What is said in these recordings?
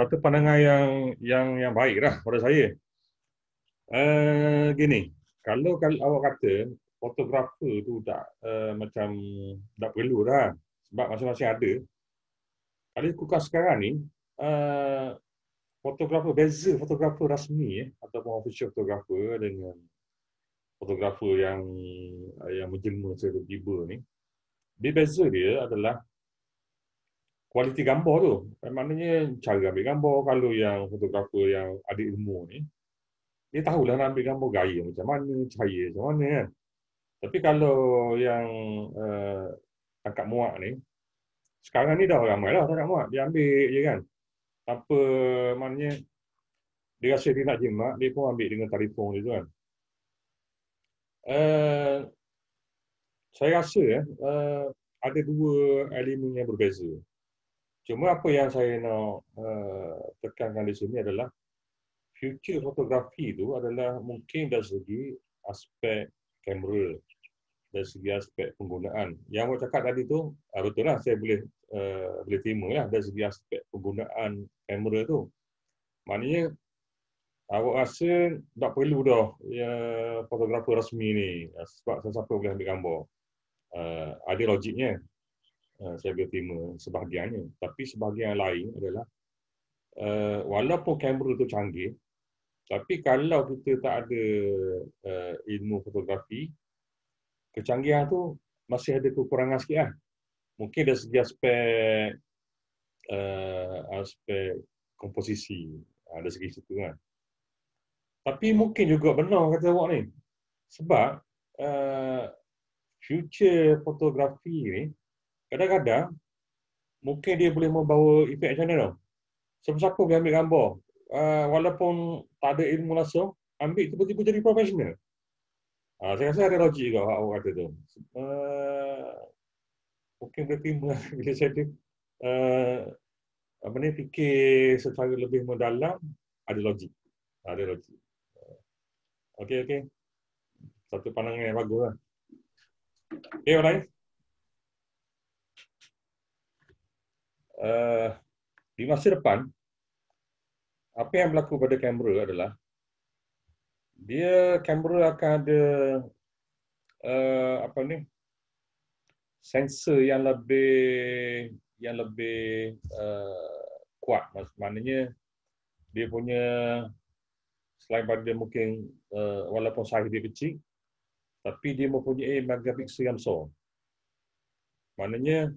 satu pandangan yang yang yang baiklah pada saya. uh, gini, kalau kalau awak kata fotografer tu tak uh, macam tak perlu dah sebab masing-masing ada. Kali kuka sekarang ni uh, fotografer beza fotografer rasmi eh, ataupun official fotografer dengan fotografer yang yang menjelma tiba-tiba ni. Dia beza dia adalah kualiti gambar tu. Eh, maknanya cara ambil gambar kalau yang fotografer yang ada ilmu ni dia tahulah nak ambil gambar gaya macam mana, cahaya macam mana kan. Tapi kalau yang uh, tangkap muak ni sekarang ni dah ramai lah tangkap muak. Dia ambil je kan. Tanpa maknanya dia rasa dia nak jimat, dia pun ambil dengan telefon dia tu kan. Uh, saya rasa eh, uh, ada dua elemen yang berbeza. Cuma apa yang saya nak uh, tekankan di sini adalah future fotografi itu adalah mungkin dari segi aspek kamera dari segi aspek penggunaan. Yang awak cakap tadi tu uh, betul lah saya boleh uh, boleh terima lah dari segi aspek penggunaan kamera tu. Maknanya awak rasa tak perlu dah ya, fotografer rasmi ni sebab siapa boleh ambil gambar. Uh, ada logiknya. Eh, saya boleh terima sebahagiannya. Tapi sebahagian yang lain adalah uh, walaupun kamera itu canggih, tapi kalau kita tak ada uh, ilmu fotografi, kecanggihan tu masih ada kekurangan sikit lah. Mungkin dari segi aspek uh, aspek komposisi, ada uh, segi situ kan. Tapi mungkin juga benar kata awak ni. Sebab uh, future fotografi ni, kadang-kadang mungkin dia boleh membawa efek macam mana tau. Siapa-siapa boleh ambil gambar. Uh, walaupun tak ada ilmu langsung, ambil tiba-tiba jadi profesional. Uh, ah, saya rasa ada logik kalau orang kata tu. Uh, mungkin boleh terima bila saya uh, apa ni, fikir secara lebih mendalam, ada logik. Ada logik. Okey, okey. Satu pandangan yang bagus lah. Okay, alright. uh, di masa depan apa yang berlaku pada kamera adalah dia kamera akan ada uh, apa ni sensor yang lebih yang lebih uh, kuat maknanya dia punya selain pada dia mungkin uh, walaupun saiz dia kecil tapi dia mempunyai megapixel yang besar maknanya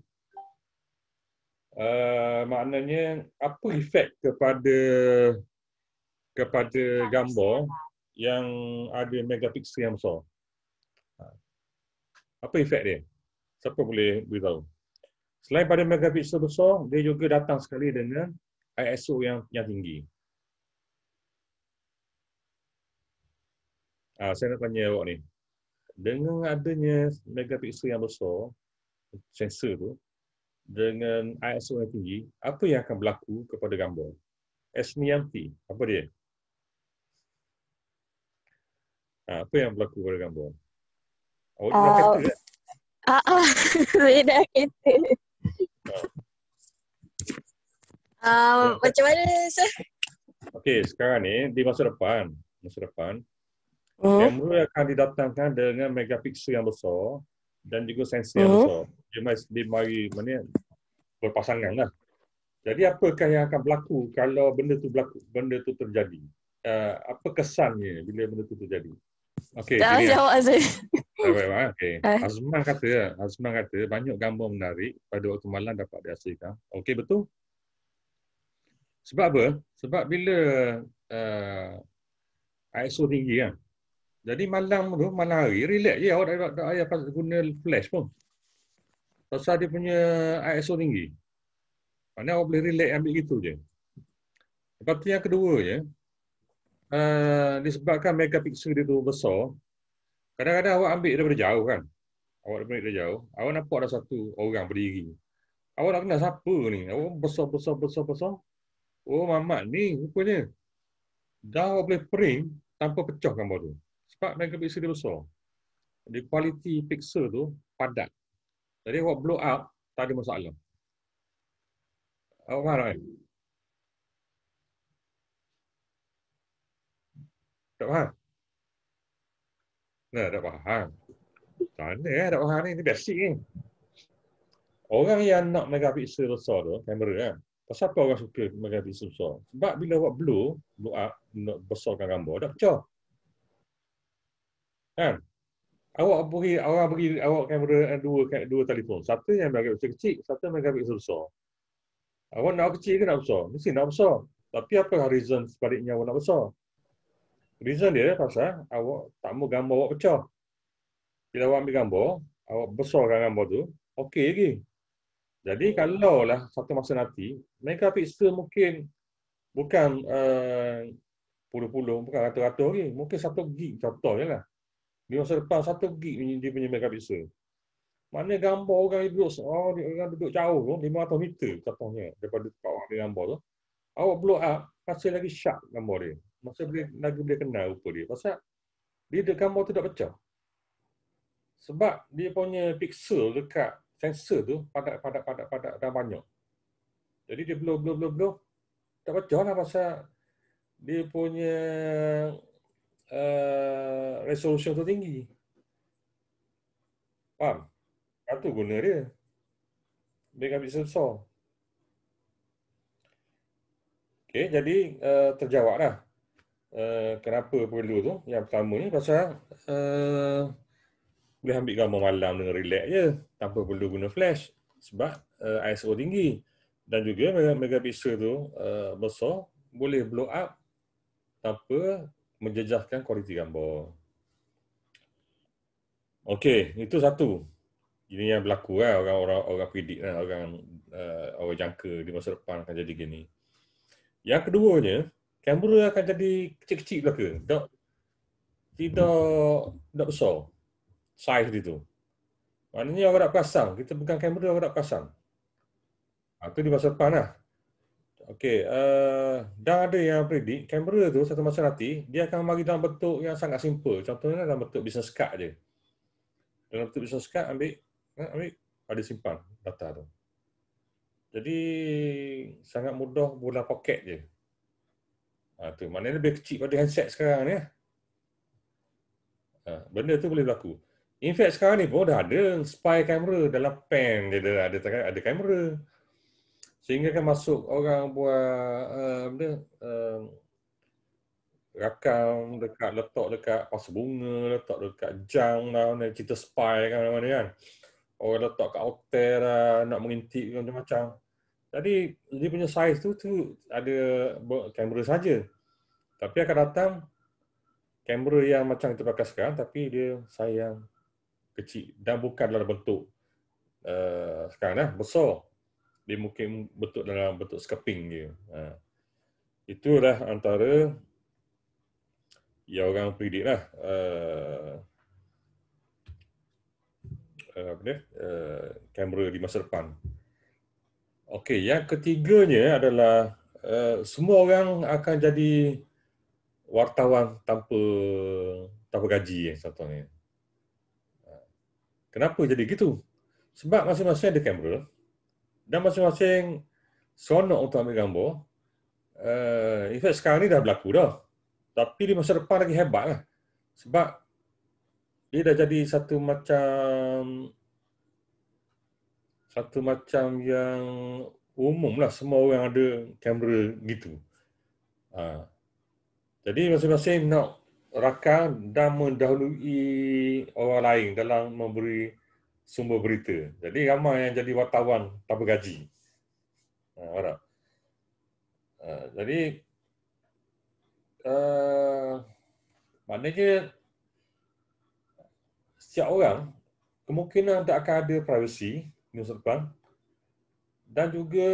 Eh, maknanya apa efek kepada kepada gambar lah. yang ada megapiksel yang besar? Ha. Apa efek dia? Siapa boleh beritahu? Selain pada megapiksel besar, dia juga datang sekali dengan ISO yang, yang tinggi. Ah, saya nak tanya awak ni. Dengan adanya megapiksel yang besar, sensor tu, dengan ISO yang tinggi, apa yang akan berlaku kepada gambar? Esmianti, apa dia? Ha, apa yang berlaku kepada gambar? Oh, uh, kata ke? Kan? Ah, ah. Ha. ah, saya dah macam mana, Okey, sekarang ni, di masa depan, masa depan, kamera hmm. uh-huh. akan didatangkan dengan megapiksel yang besar dan juga sensei yang besar. Dia mari, dia mari mana, berpasangan lah. Jadi apakah yang akan berlaku kalau benda tu berlaku, benda tu terjadi? Uh, apa kesannya bila benda tu terjadi? Okey, dah jawab Azim. Okey. Azman kata, Azman kata banyak gambar menarik pada waktu malam dapat dihasilkan. Okey, betul? Sebab apa? Sebab bila uh, ISO tinggi kan, jadi malam tu, malam hari, relax je awak tak payah guna flash pun. Pasal dia punya ISO tinggi. Maknanya awak boleh relax ambil gitu je. Lepas tu yang kedua je, uh, disebabkan megapiksel dia tu besar, kadang-kadang awak ambil daripada jauh kan. Awak ambil daripada jauh, awak nampak ada satu orang berdiri. Awak nak kenal siapa ni? Awak besar-besar-besar-besar. Oh mamat ni rupanya. Dah awak boleh print tanpa pecah gambar tu. 4 megapiksel dia besar. Jadi quality pixel tu padat. Jadi awak blow up tak ada masalah. Awak faham kan? Tak faham? Nah, tak faham. Tak ada eh, tak faham ni. Ini basic ni. Orang yang nak megapixel besar tu, kamera kan. Pasal apa orang suka megapixel besar? Sebab bila awak blow, blow up, nak besarkan gambar, tak pecah kan awak beri awak beri awak kamera dua dua telefon satu yang bagi besar kecil satu yang bagi besar besar awak nak kecil ke nak besar mesti nak besar tapi apa horizon sebaliknya awak nak besar reason dia pasal awak tak mau gambar awak pecah bila awak ambil gambar awak besarkan gambar tu okey lagi jadi kalau lah satu masa nanti mereka megapixel mungkin bukan uh, puluh-puluh, bukan ratus-ratus lagi. Mungkin satu gig contohnya lah. Dia depan satu gig dia punya mega pixel Mana gambar orang duduk oh, dia orang duduk jauh tu 500 meter contohnya daripada tempat orang dia gambar tu. Awak blow up pasal lagi sharp gambar dia. Masa boleh lagi boleh kenal rupa dia. Pasal dia dekat gambar tu tak pecah. Sebab dia punya pixel dekat sensor tu padat padat padat padat dah banyak. Jadi dia blow blow blow blow tak pecah lah pasal dia punya Eh, resolusi tinggi, Faham? Satu guna dia. bisa sensor. Okay, jadi uh, terjawab lah. Uh, kenapa perlu tu? Yang pertama ni pasal uh, boleh ambil gambar malam dengan relax je tanpa perlu guna flash sebab uh, ISO tinggi dan juga megapixel tu uh, besar boleh blow up tanpa menjejaskan kualiti gambar. Okey, itu satu. Ini yang berlaku kan eh, orang-orang orang predik kan orang uh, orang jangka di masa depan akan jadi gini. Yang keduanya, kamera akan jadi kecil-kecil belaka. Tak tidak tak besar size dia tu. Maknanya orang nak pasang, kita bukan kamera orang nak pasang. Ha, tu di masa depan lah. Okey, uh, eh, dan ada yang predik kamera tu satu masa nanti dia akan bagi dalam bentuk yang sangat simple. Contohnya dalam bentuk business card aje. Dalam bentuk business card ambil, eh, ambil ada simpan data tu. Jadi sangat mudah bola poket je. Ha, tu maknanya lebih kecil pada handset sekarang ni. Ha, benda tu boleh berlaku. In sekarang ni pun dah ada spy camera dalam pen dia ada ada kamera sehingga kan masuk orang buat uh, benda uh, rakam dekat letak dekat pas bunga letak dekat jam lah mana cerita spy kan mana kan orang letak kat hotel lah, nak mengintip macam-macam jadi dia punya saiz tu tu ada kamera saja tapi akan datang kamera yang macam kita pakai sekarang tapi dia sayang kecil dan bukan dalam bentuk uh, sekarang lah besar dia mungkin bentuk dalam bentuk skeping dia. Ha. Itulah antara yang orang predict lah. Uh, apa dia? Uh, kamera di masa depan. Okey, yang ketiganya adalah uh, semua orang akan jadi wartawan tanpa tanpa gaji ya satu ni. Kenapa jadi gitu? Sebab masing-masing ada kamera dan masing-masing seronok untuk ambil gambar. Uh, eh, efek sekarang ni dah berlaku dah. Tapi di masa depan lagi hebat lah. Sebab dia dah jadi satu macam satu macam yang umum lah semua orang ada kamera gitu. Uh, jadi masing-masing nak rakan dan mendahului orang lain dalam memberi sumber berita. Jadi ramai yang jadi wartawan tak bergaji. Ha, uh, jadi uh, maknanya setiap orang kemungkinan tak akan ada privacy di masa depan dan juga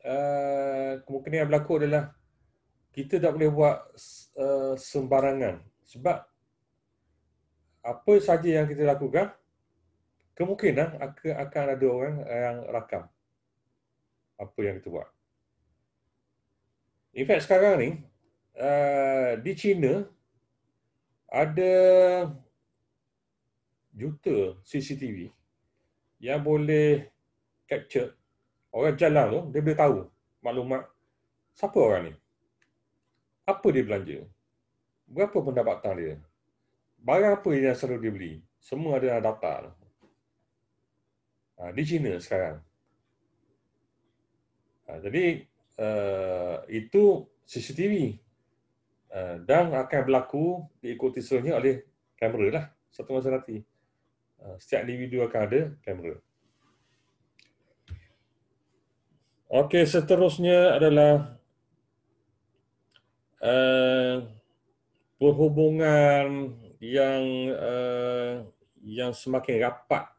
uh, kemungkinan yang berlaku adalah kita tak boleh buat uh, sembarangan sebab apa saja yang kita lakukan kemungkinan akan akan ada orang eh, yang rakam apa yang kita buat. In fact sekarang ni uh, di China ada juta CCTV yang boleh capture orang jalan tu dia boleh tahu maklumat siapa orang ni. Apa dia belanja? Berapa pendapatan dia? Barang apa yang selalu dia beli? Semua ada data Ah, di China sekarang. Ah, jadi ah, itu CCTV dan akan berlaku diikuti seluruhnya oleh kamera lah satu masa nanti. Setiap individu akan ada kamera. Okey, seterusnya adalah uh, perhubungan yang uh, yang semakin rapat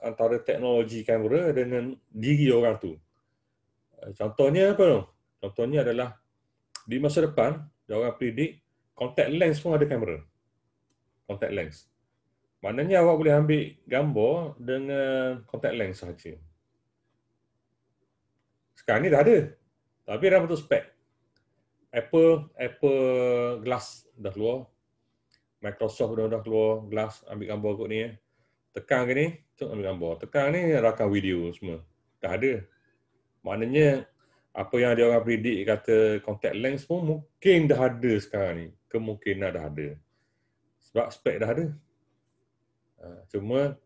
antara teknologi kamera dengan diri orang tu. Eh, contohnya apa tu? Contohnya adalah di masa depan, dia orang predict contact lens pun ada kamera. Contact lens. Maknanya awak boleh ambil gambar dengan contact lens sahaja. Sekarang ni dah ada. Tapi dalam bentuk spek. Apple, Apple Glass dah keluar. Microsoft dah, dah keluar glass ambil gambar kot ni. Eh tekan ke ni, tengok ambil gambar. Tekan ni rakam video semua. Dah ada. Maknanya apa yang dia orang predik kata contact lens pun mungkin dah ada sekarang ni. Kemungkinan dah ada. Sebab spek dah ada. Ha, cuma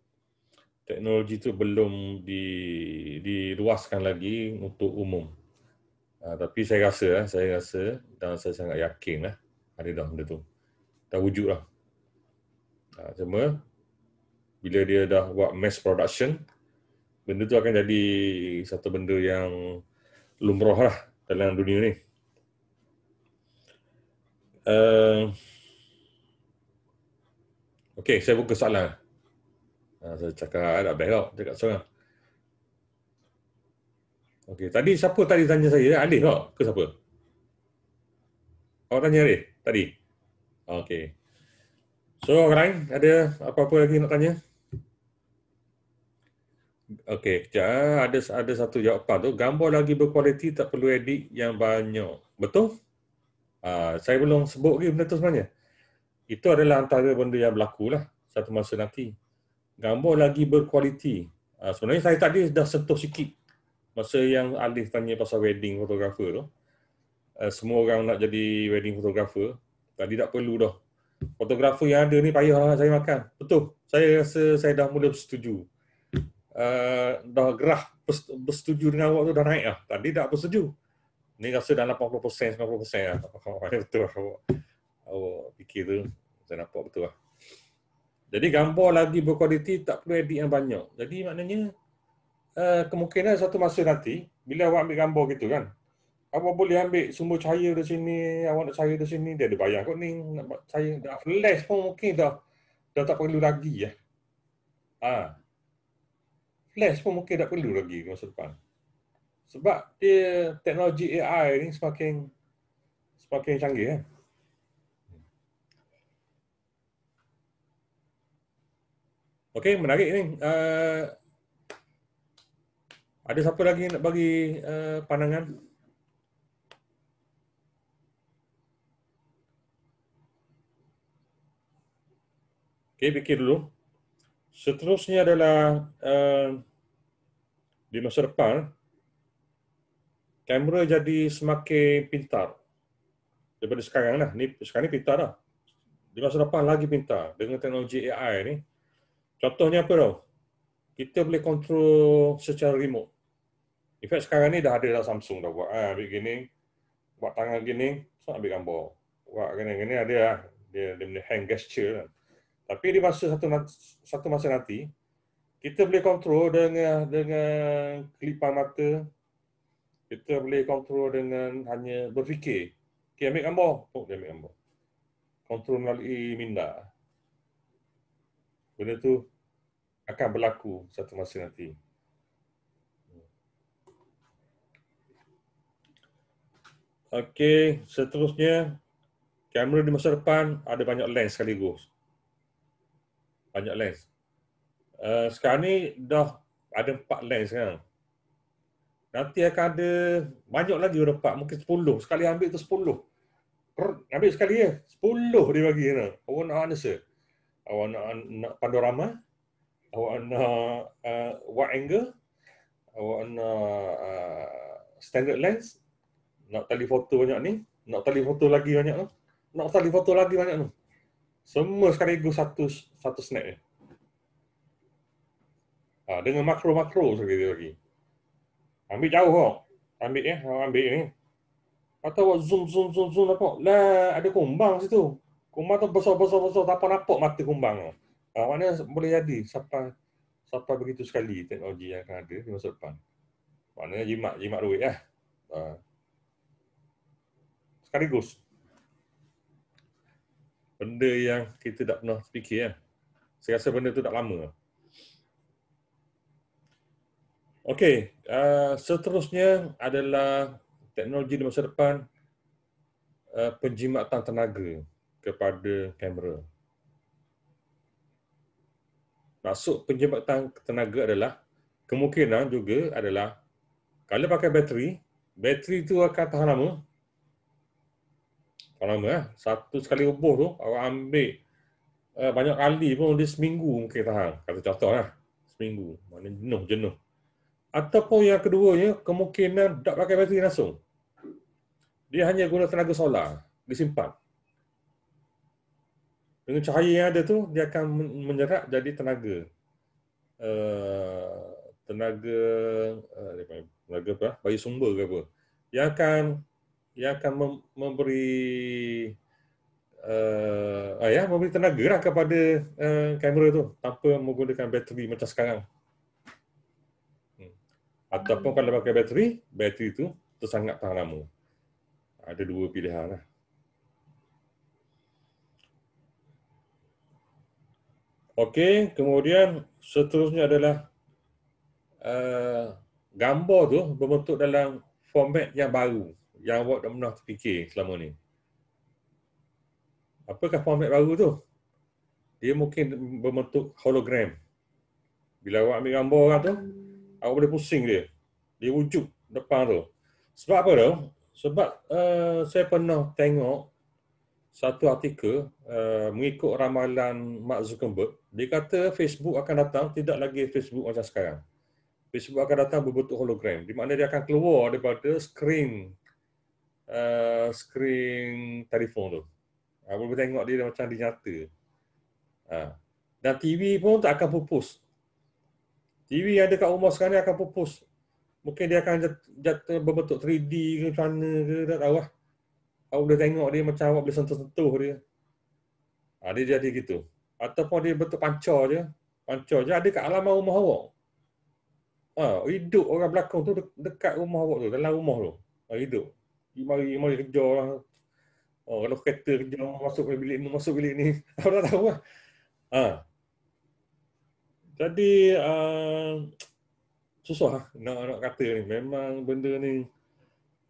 teknologi tu belum di, diluaskan lagi untuk umum. Ha, tapi saya rasa, eh, saya rasa dan saya sangat yakin eh, ada dah benda tu. Dah wujud lah. Ha, cuma bila dia dah buat mass production benda tu akan jadi satu benda yang lumrah lah dalam dunia ni uh, eh, Okay, saya buka soalan. Ha, saya cakap, ada baik tau. Cakap seorang. Okay, tadi siapa tadi tanya saya? Adik tau ke siapa? Awak oh, tanya Adik tadi? Okay. So, orang lain ada apa-apa lagi nak tanya? Okey, kejap. Eh. Ada, ada satu jawapan tu. Gambar lagi berkualiti tak perlu edit yang banyak. Betul? Uh, saya belum sebut lagi benda tu sebenarnya. Itu adalah antara benda yang berlaku lah. Satu masa nanti. Gambar lagi berkualiti. Uh, sebenarnya saya tadi dah sentuh sikit. Masa yang Alif tanya pasal wedding photographer tu. Uh, semua orang nak jadi wedding photographer. Tadi tak perlu dah. Fotografer yang ada ni payah saya makan. Betul. Saya rasa saya dah mula bersetuju. Eh, dah gerah bersetuju dengan awak tu dah naik lah. Tadi tak bersetuju. Ni rasa dah 80%, 90% lah. Betul lah awak. Awak fikir tu. Saya nampak betul lah. Jadi gambar lagi berkualiti tak perlu edit yang banyak. Jadi maknanya eh, kemungkinan satu masa nanti bila awak ambil gambar gitu kan. Awak boleh ambil semua cahaya dari sini, awak nak cahaya dari sini, dia ada bayar kot ni. Nak cahaya, dah flash pun mungkin dah dah tak perlu lagi ya. Ah, ha flash pun mungkin tak perlu lagi masa depan. Sebab dia teknologi AI ni semakin semakin canggih kan. Okay, menarik ni. Uh, ada siapa lagi nak bagi uh, pandangan? Okay, fikir dulu. Seterusnya adalah eh, di masa depan, kamera jadi semakin pintar daripada sekarang lah. Ni, sekarang ni pintar dah. Di masa depan lagi pintar dengan teknologi AI ni. Contohnya apa tau? Kita boleh kontrol secara remote. In fact, sekarang ni dah ada dah Samsung dah buat. Ha, ambil gini, buat tangan gini, so ambil gambar. Buat gini-gini ada lah. Dia, dia punya hand gesture lah. Tapi di masa satu satu masa nanti kita boleh kontrol dengan dengan kelipan mata. Kita boleh kontrol dengan hanya berfikir. Okay, ambil gambar. Oh, dia ambil gambar. Kontrol melalui minda. Benda tu akan berlaku satu masa nanti. Okey, seterusnya kamera di masa depan ada banyak lens sekaligus banyak lens. Uh, sekarang ni dah ada empat lens sekarang. Nanti akan ada banyak lagi orang dapat. Mungkin sepuluh. Sekali ambil tu sepuluh. Ambil sekali ya. Sepuluh dia bagi. Kan? Awak nak anasa. Awak nak, nak panorama. Awak nak uh, wide angle. Awak nak uh, standard lens. Nak telefoto banyak ni. Nak telefoto lagi banyak tu. Nak telefoto lagi banyak tu. Semua sekarang sekaligus satu satu snack. Ha, dengan makro-makro sekali lagi. Ambil jauh kok. Ambil ya, ambil ni. Atau buat zoom, zoom, zoom, zoom, apa? Lah, ada kumbang situ. Kumbang tu besar, besar, besar. Tak nampak mata kumbang tu. Ha, maknanya boleh jadi sampai, sampai begitu sekali teknologi yang akan ada di masa depan. Maknanya jimat, jimat duit lah. Ha. Sekaligus benda yang kita tak pernah fikir ya. Saya rasa benda tu tak lama. Okey, uh, seterusnya adalah teknologi di masa depan uh, penjimatan tenaga kepada kamera. Masuk penjimatan tenaga adalah kemungkinan juga adalah kalau pakai bateri, bateri itu akan tahan lama lama eh. Satu sekali rebuh tu awak ambil eh, banyak kali pun dia seminggu mungkin tahan. Kata contoh lah. Seminggu. Mana jenuh-jenuh. Ataupun yang keduanya kemungkinan tak pakai bateri langsung. Dia hanya guna tenaga solar. Dia simpan. Dengan cahaya yang ada tu dia akan menyerap jadi tenaga. Uh, tenaga uh, tenaga apa? bayi sumber ke apa? Yang akan ia akan mem- memberi uh, ya, memberi tenaga lah kepada uh, kamera tu tanpa menggunakan bateri macam sekarang. Hmm. Ataupun kalau pakai bateri, bateri tu tersangat tahan lama. Ada dua pilihan lah. Okey, kemudian seterusnya adalah uh, gambar tu berbentuk dalam format yang baru yang awak tak pernah terfikir selama ni. Apakah format baru tu? Dia mungkin berbentuk hologram. Bila awak ambil gambar orang tu, awak boleh pusing dia. Dia wujud depan tu. Sebab apa tu? Sebab uh, saya pernah tengok satu artikel uh, mengikut ramalan Mark Zuckerberg. Dia kata Facebook akan datang, tidak lagi Facebook macam sekarang. Facebook akan datang berbentuk hologram. Di mana dia akan keluar daripada skrin uh, screen telefon tu. Uh, boleh tengok dia, dia macam dinyata. Uh. Ah, dan TV pun tak akan pupus. TV yang ada kat rumah sekarang ni akan pupus. Mungkin dia akan jat, jat, berbentuk 3D ke macam mana ke, tak tahu lah. Awak boleh tengok dia macam awak boleh sentuh-sentuh dia. Ha, dia jadi gitu. Ataupun dia bentuk pancor je. Pancor je ada kat alam rumah awak. Ha, hidup orang belakang tu dekat rumah awak tu, dalam rumah tu. Ha, hidup. Pergi mari, mari kerja lah. Oh, kalau kereta kerja, masuk ke bilik ni, masuk bilik ni. Aku tak tahu Ah, Ha. Jadi, uh, susah lah nak, nak kata ni. Memang benda ni,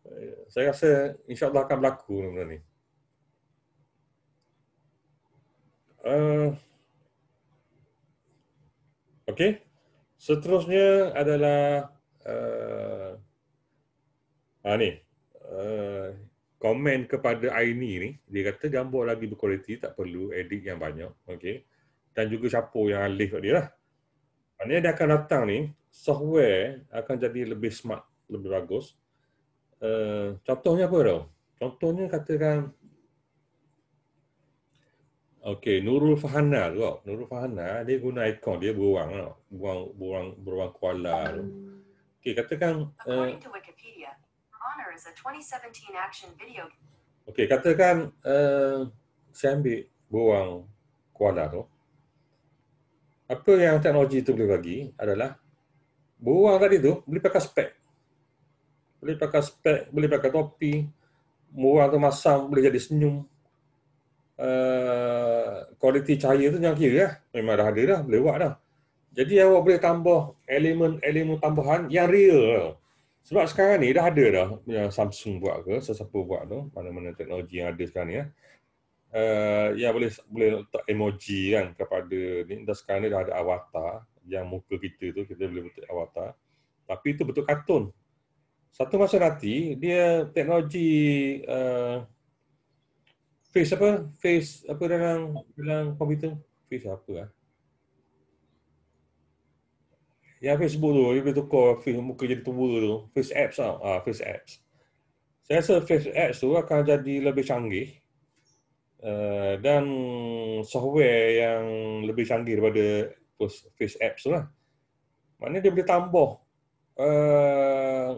eh, saya rasa Allah akan berlaku benda ni. Uh, ah, okay. Seterusnya adalah uh, ha, ni komen eh, kepada Aini ni, dia kata gambar lagi berkualiti, tak perlu edit yang banyak. Okay. Dan juga siapa yang alih kat dia lah. Maksudnya dia akan datang ni, software akan jadi lebih smart, lebih bagus. Uh, contohnya apa tau? Contohnya katakan, okay Nurul Fahana tu kau. Nurul Fahana dia guna ikon dia beruang tau. Beruang beruang beruang Kuala tu. Hmm. Okey, katakan uh, Honor Okey, katakan uh, saya ambil buang Kuala tu. Apa yang teknologi tu boleh bagi adalah buang tadi tu boleh pakai spek. Boleh pakai spek, boleh pakai topi. Buang tu masam boleh jadi senyum. Uh, kualiti cahaya tu jangan kira ya. Memang dah ada dah, boleh buat lah. Jadi awak boleh tambah elemen-elemen tambahan yang real. Sebab sekarang ni dah ada dah ya, Samsung buat ke, sesiapa buat tu, mana-mana teknologi yang ada sekarang ni ya. eh. Uh, yang boleh boleh letak emoji kan kepada ni dah sekarang ni dah ada avatar yang muka kita tu kita boleh letak avatar tapi itu bentuk kartun satu masa nanti dia teknologi uh, face apa face apa dalam dalam komputer face apa ah yang Facebook tu, you boleh tukar face, muka jadi tua tu. Face apps tau. Ah, face apps. Saya rasa face apps tu akan jadi lebih canggih. Uh, dan software yang lebih canggih daripada face apps tu lah. Maknanya dia boleh tambah uh,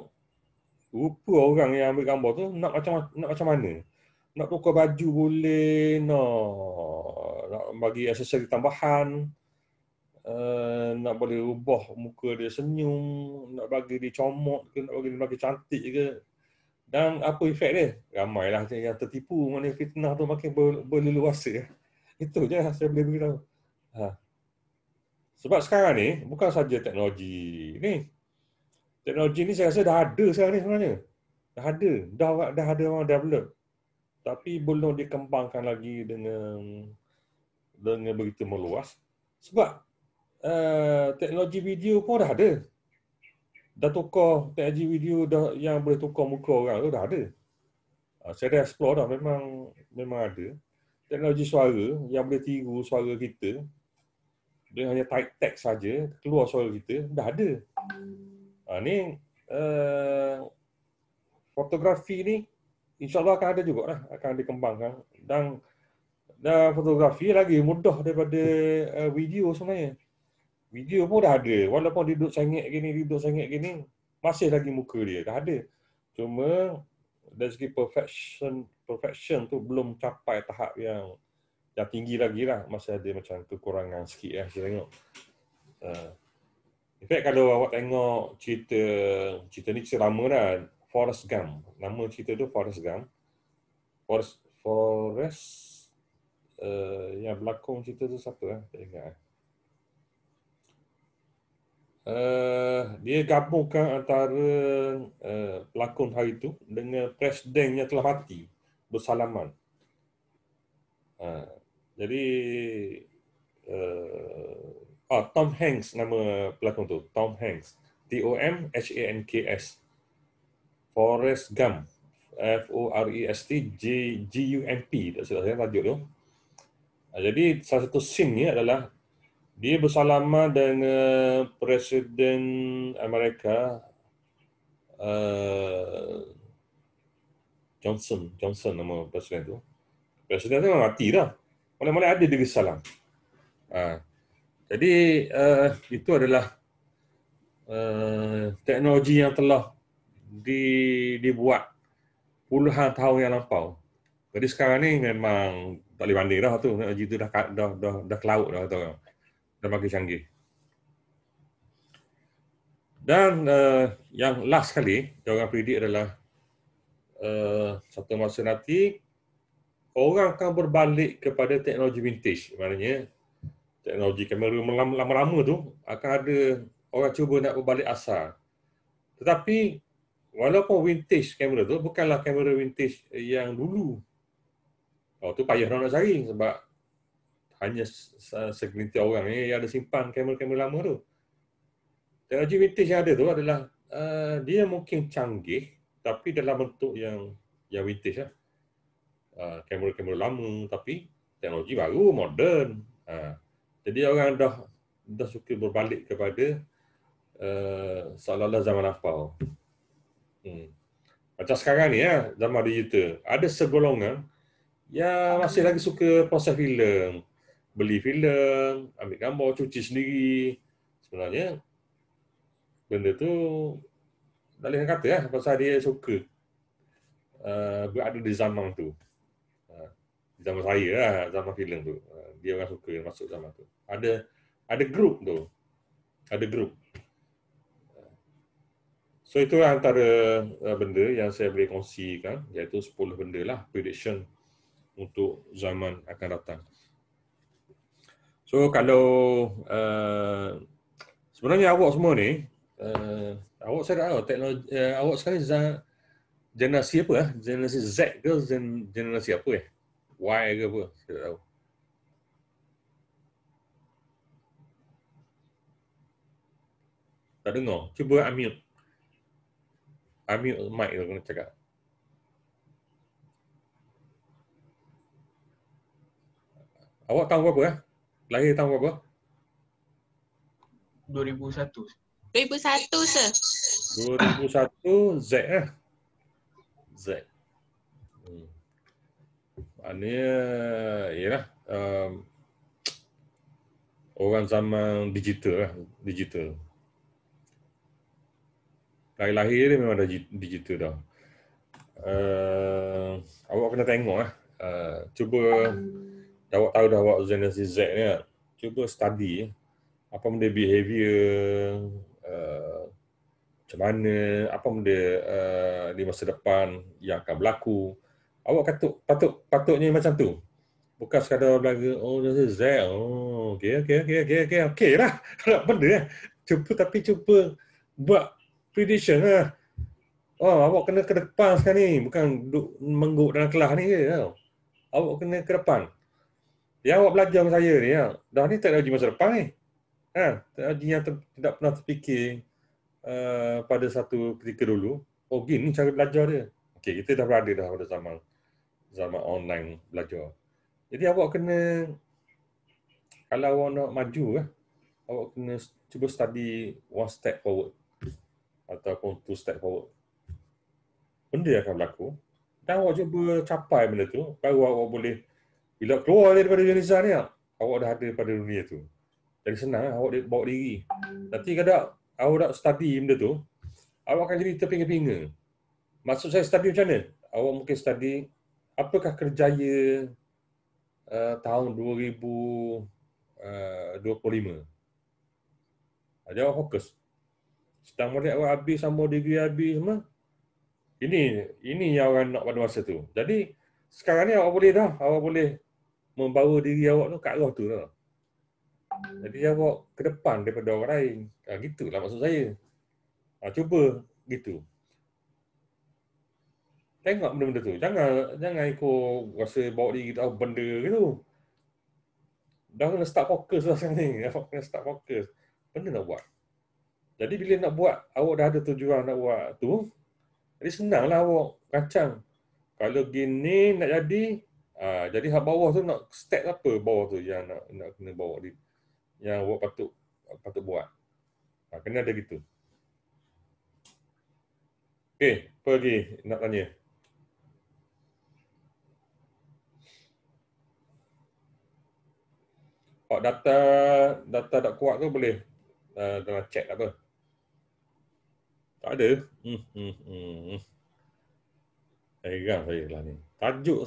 rupa orang yang ambil gambar tu nak macam nak macam mana. Nak tukar baju boleh, no, nak bagi aksesori tambahan. Eh, nak boleh ubah muka dia senyum, nak bagi dia comot ke, nak bagi dia makin cantik ke. Dan apa efek dia? Ramailah yang tertipu maknanya fitnah tu makin berleluasa. Itu je saya boleh beritahu. Ha. Sebab sekarang ni, bukan saja teknologi ni. Teknologi ni saya rasa dah ada sekarang ni sebenarnya. Dah ada. Dah, dah ada orang develop. Tapi belum dikembangkan lagi dengan dengan begitu meluas. Sebab uh, teknologi video pun dah ada. Dah tukar teknologi video dah yang boleh tukar muka orang tu dah ada. Uh, saya dah explore dah memang memang ada. Teknologi suara yang boleh tiru suara kita dengan hanya type text saja keluar suara kita dah ada. Ha, uh, ni uh, fotografi ni insyaAllah akan ada juga lah, akan dikembangkan dan dan fotografi lagi mudah daripada eh, video sebenarnya. Video pun dah ada. Walaupun dia duduk sangit gini, dia duduk sangit gini, masih lagi muka dia. Dah ada. Cuma dari segi perfection perfection tu belum capai tahap yang yang tinggi lagi lah. Masih ada macam kekurangan sikit lah. Saya tengok. Uh. In fact, kalau awak tengok cerita cerita ni cerita lama lah. Forrest Gump. Nama cerita tu Forrest Gump. Forrest, Forrest uh, yang berlakon cerita tu siapa lah. Tak ingat lah. Uh, dia gabungkan antara uh, pelakon hari itu dengan presiden yang telah mati bersalaman. Uh, jadi uh, oh, Tom Hanks nama pelakon tu Tom Hanks T O M H A N K S Forest Gump F O R E S T G G U M P tak silap saya tajuk tu. Uh, jadi salah satu scene ni adalah dia bersalama dengan Presiden Amerika uh, Johnson, Johnson nama Presiden tu. Presiden tu memang mati dah. Mula-mula ada dia bersalam. Ha. Jadi uh, itu adalah uh, teknologi yang telah di, dibuat puluhan tahun yang lampau. Jadi sekarang ni memang tak boleh banding dah tu. Teknologi tu dah, dah, dah, dah, dah kelaut dah. Tahu dan makin canggih. Dan uh, yang last sekali, orang predik adalah uh, satu masa nanti, orang akan berbalik kepada teknologi vintage. Maknanya, teknologi kamera lama-lama tu akan ada orang cuba nak berbalik asal. Tetapi, walaupun vintage kamera tu, bukanlah kamera vintage yang dulu. Oh, tu payah nak cari sebab hanya segelintir orang ni yang ada simpan kamera-kamera lama tu. Teknologi vintage yang ada tu adalah uh, dia mungkin canggih tapi dalam bentuk yang yang vintage lah. Uh, kamera-kamera lama tapi teknologi baru, modern. Uh, jadi orang dah dah suka berbalik kepada uh, seolah-olah zaman apau. Hmm. Macam sekarang ni ya, zaman digital. Ada segolongan yang masih lagi suka proses filem beli filem, ambil gambar, cuci sendiri. Sebenarnya benda tu tak boleh kata lah pasal dia suka uh, berada di zaman tu. Uh, zaman saya lah, zaman filem tu. Uh, dia orang suka masuk zaman tu. Ada ada grup tu. Ada grup. So itu antara benda yang saya boleh kongsikan iaitu 10 benda lah prediction untuk zaman akan datang. So kalau uh, sebenarnya awak semua ni uh, awak saya tak tahu teknologi uh, awak sekarang zaman generasi apa eh? Generasi Z ke gen, generasi apa eh? Y ke apa? Saya tak tahu. Tak dengar. Cuba unmute. Unmute mic kalau kena cakap. Awak tahu apa eh? Lahir tahun berapa? 2001. 2001 se. 2001 Z eh. Z. Hmm. Ini ialah um, orang zaman digital lah, digital. Lahir lahir dia memang dah digital dah. Uh, awak kena tengok lah. Uh, cuba awak tahu dah awak generasi Z ni kan. Cuba study apa benda behavior uh, macam mana, apa benda uh, di masa depan yang akan berlaku. Awak katuk, patut patutnya macam tu. Bukan sekadar belaga, oh generasi Z, oh okay okay okay okay okay okay lah. Tak benda lah. Cuba tapi cuba buat prediction lah. Oh, awak kena ke depan sekarang ni. Bukan duduk mengguk dalam kelas ni ke tau. Awak kena ke depan. Yang awak belajar dengan saya ni, ya, dah ni teknologi masa depan ni. Ha, teknologi yang ter, tidak pernah terfikir uh, pada satu ketika dulu. Oh, gini cara belajar dia. Okay, kita dah berada dah pada zaman zaman online belajar. Jadi awak kena kalau awak nak maju eh, awak kena cuba study one step forward ataupun two step forward. Benda yang akan berlaku dan awak cuba capai benda tu baru awak boleh bila keluar daripada Yunizah ni Awak dah ada pada dunia tu Jadi senang lah awak bawa diri Tapi kadang awak nak study benda tu Awak akan jadi terpinga-pinga Maksud saya study macam mana? Awak mungkin study Apakah kerjaya uh, Tahun 2025 eh, uh, Jadi awak fokus Setang balik awak habis sama degree habis semua Ini ini yang awak nak pada masa tu Jadi sekarang ni awak boleh dah Awak boleh membawa diri awak tu ke arah tu lah. Jadi awak ke depan daripada orang lain. Ha, gitulah maksud saya. Ha, cuba gitu. Tengok benda-benda tu. Jangan jangan ikut rasa bawa diri tahu benda gitu. Dah kena start fokus lah sekarang ni. Awak kena start fokus. Benda nak buat. Jadi bila nak buat, awak dah ada tujuan nak buat tu. Jadi senanglah awak kacang. Kalau gini nak jadi, Ha, jadi hak bawah tu nak step apa bawah tu yang nak nak kena bawa di yang awak patut patut buat. Ha, kena ada gitu. Okey, pergi nak tanya. Pak oh, data data tak kuat tu boleh uh, dalam chat apa? Tak ada. Hmm hmm hmm. Saya hmm. gang saya lah ni. Tajuk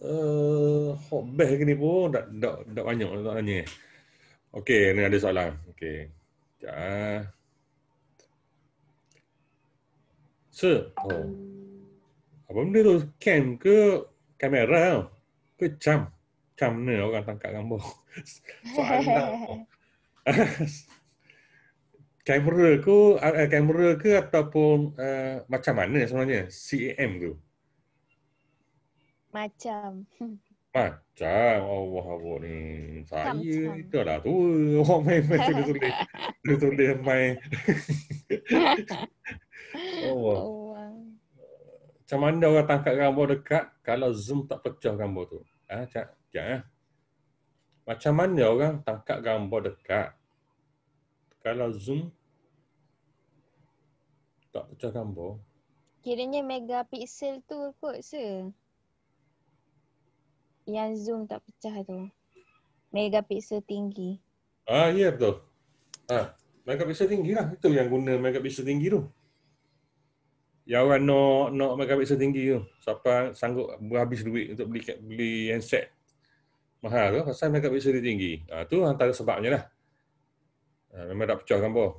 Uh, hot bag ke ni pun tak, tak, tak banyak tak lah tanya. Okey, ni ada soalan. Okey. Ya. Sir. Oh. Apa benda tu? Cam ke kamera ke cam? Cam ni orang tangkap gambar. soalan. kamera ke eh, kamera ke ataupun uh, macam mana sebenarnya? CAM tu. Macam. Macam Allah Allah ni. Saya dah dah tua. Orang main main tulis tulis. Tulis tulis main. Allah. Macam mana orang tangkap gambar dekat kalau zoom tak pecah gambar tu? Ah, ha, cak, ha. Macam mana orang tangkap gambar dekat kalau zoom tak pecah gambar? Kiranya megapixel tu kot se yang zoom tak pecah tu. Megapixel tinggi. Ah, ya yeah, betul. Ah, megapixel tinggi lah. Itu yang guna megapixel tinggi tu. Yang orang nak no, no megapixel tinggi tu. Siapa sanggup berhabis duit untuk beli beli handset. Mahal tu? Pasal megapixel dia tinggi. Ah, tu antara sebabnya lah. Ah, memang tak pecah kan gambar.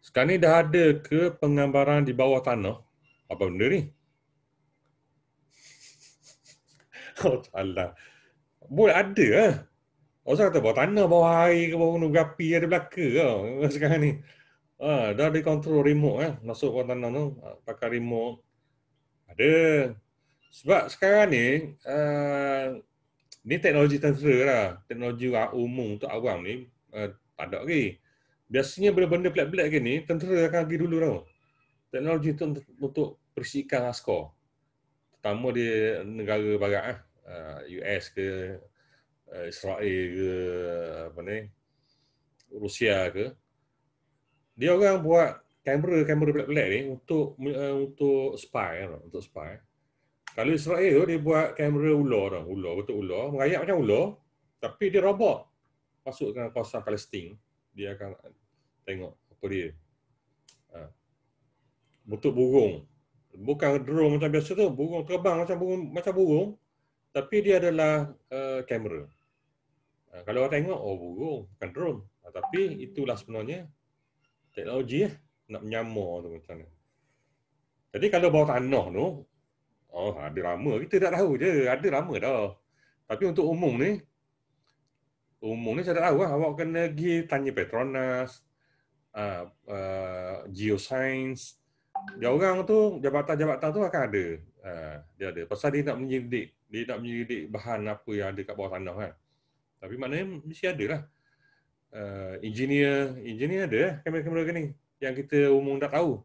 Sekarang ni dah ada ke penggambaran di bawah tanah? Apa benda ni? Alah. Boleh ada lah. Orang saya kata bawah tanah, bawah air ke bawah gunung api ada belaka ke sekarang ni. Ha, dah ada kontrol remote eh. Masuk bawah tanah tu, ah, pakai remote. Ada. Sebab sekarang ni, uh, ni teknologi tentera lah. Teknologi umum untuk awam ni, uh, tak ada lagi. Biasanya benda-benda pelik-pelik macam ni, tentera akan pergi dulu tau. Teknologi tu untuk bersihkan askar. Terutama di negara barat lah. Eh. US uh, ke uh, Israel ke apa ni Rusia ke dia orang buat kamera kamera pelik-pelik ni untuk uh, untuk spy kan? untuk spy kalau Israel tu dia buat kamera ular tau ular betul ular merayap macam ular tapi dia robot masuk ke kawasan Palestin dia akan tengok apa dia ha. betul burung bukan drone macam biasa tu burung terbang macam burung macam burung tapi dia adalah eh, kamera. Uh, uh, kalau orang tengok, oh burung, bukan drone. Uh, tapi itulah sebenarnya teknologi ya nak menyamar tu macam ni. Jadi kalau bawah tanah tu, oh ada lama, kita tak tahu je, ada lama dah. Tapi untuk umum ni, umum ni saya tak tahu lah, awak kena pergi tanya Petronas, uh, uh, Geoscience, dia orang tu, jabatan-jabatan tu akan ada. Uh, dia ada. Pasal dia nak menyidik dia nak menyelidik bahan apa yang ada kat bawah tanah kan. Tapi maknanya mesti ada lah. Uh, engineer, engineer ada eh, kamera-kamera ni yang kita umum tak tahu.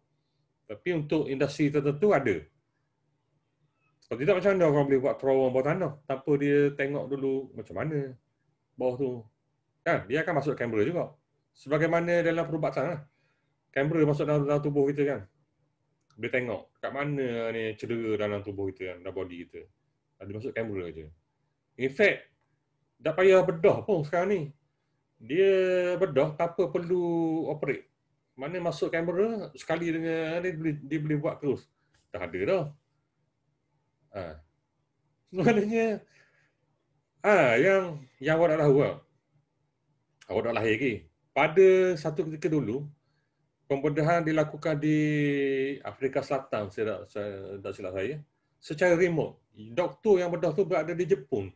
Tapi untuk industri tertentu ada. Kalau tidak macam mana orang boleh buat terowong bawah tanah tanpa dia tengok dulu macam mana bawah tu. Kan? Dia akan masuk kamera juga. Sebagaimana dalam perubatan lah. Kamera masuk dalam, dalam tubuh kita kan. Dia tengok kat mana ni cedera dalam tubuh kita kan, dalam body kita dia masuk kamera je. In fact, tak payah bedah pun sekarang ni. Dia bedah tanpa perlu operate. Mana masuk kamera, sekali dengan ni, dia boleh, buat terus. Tak ada dah. Ha. Maknanya, ha, yang yang awak dah tahu lah. Awak dah lahir lagi. Pada satu ketika dulu, pembedahan dilakukan di Afrika Selatan, saya tak, saya tak silap saya, secara remote doktor yang bedah tu berada di Jepun.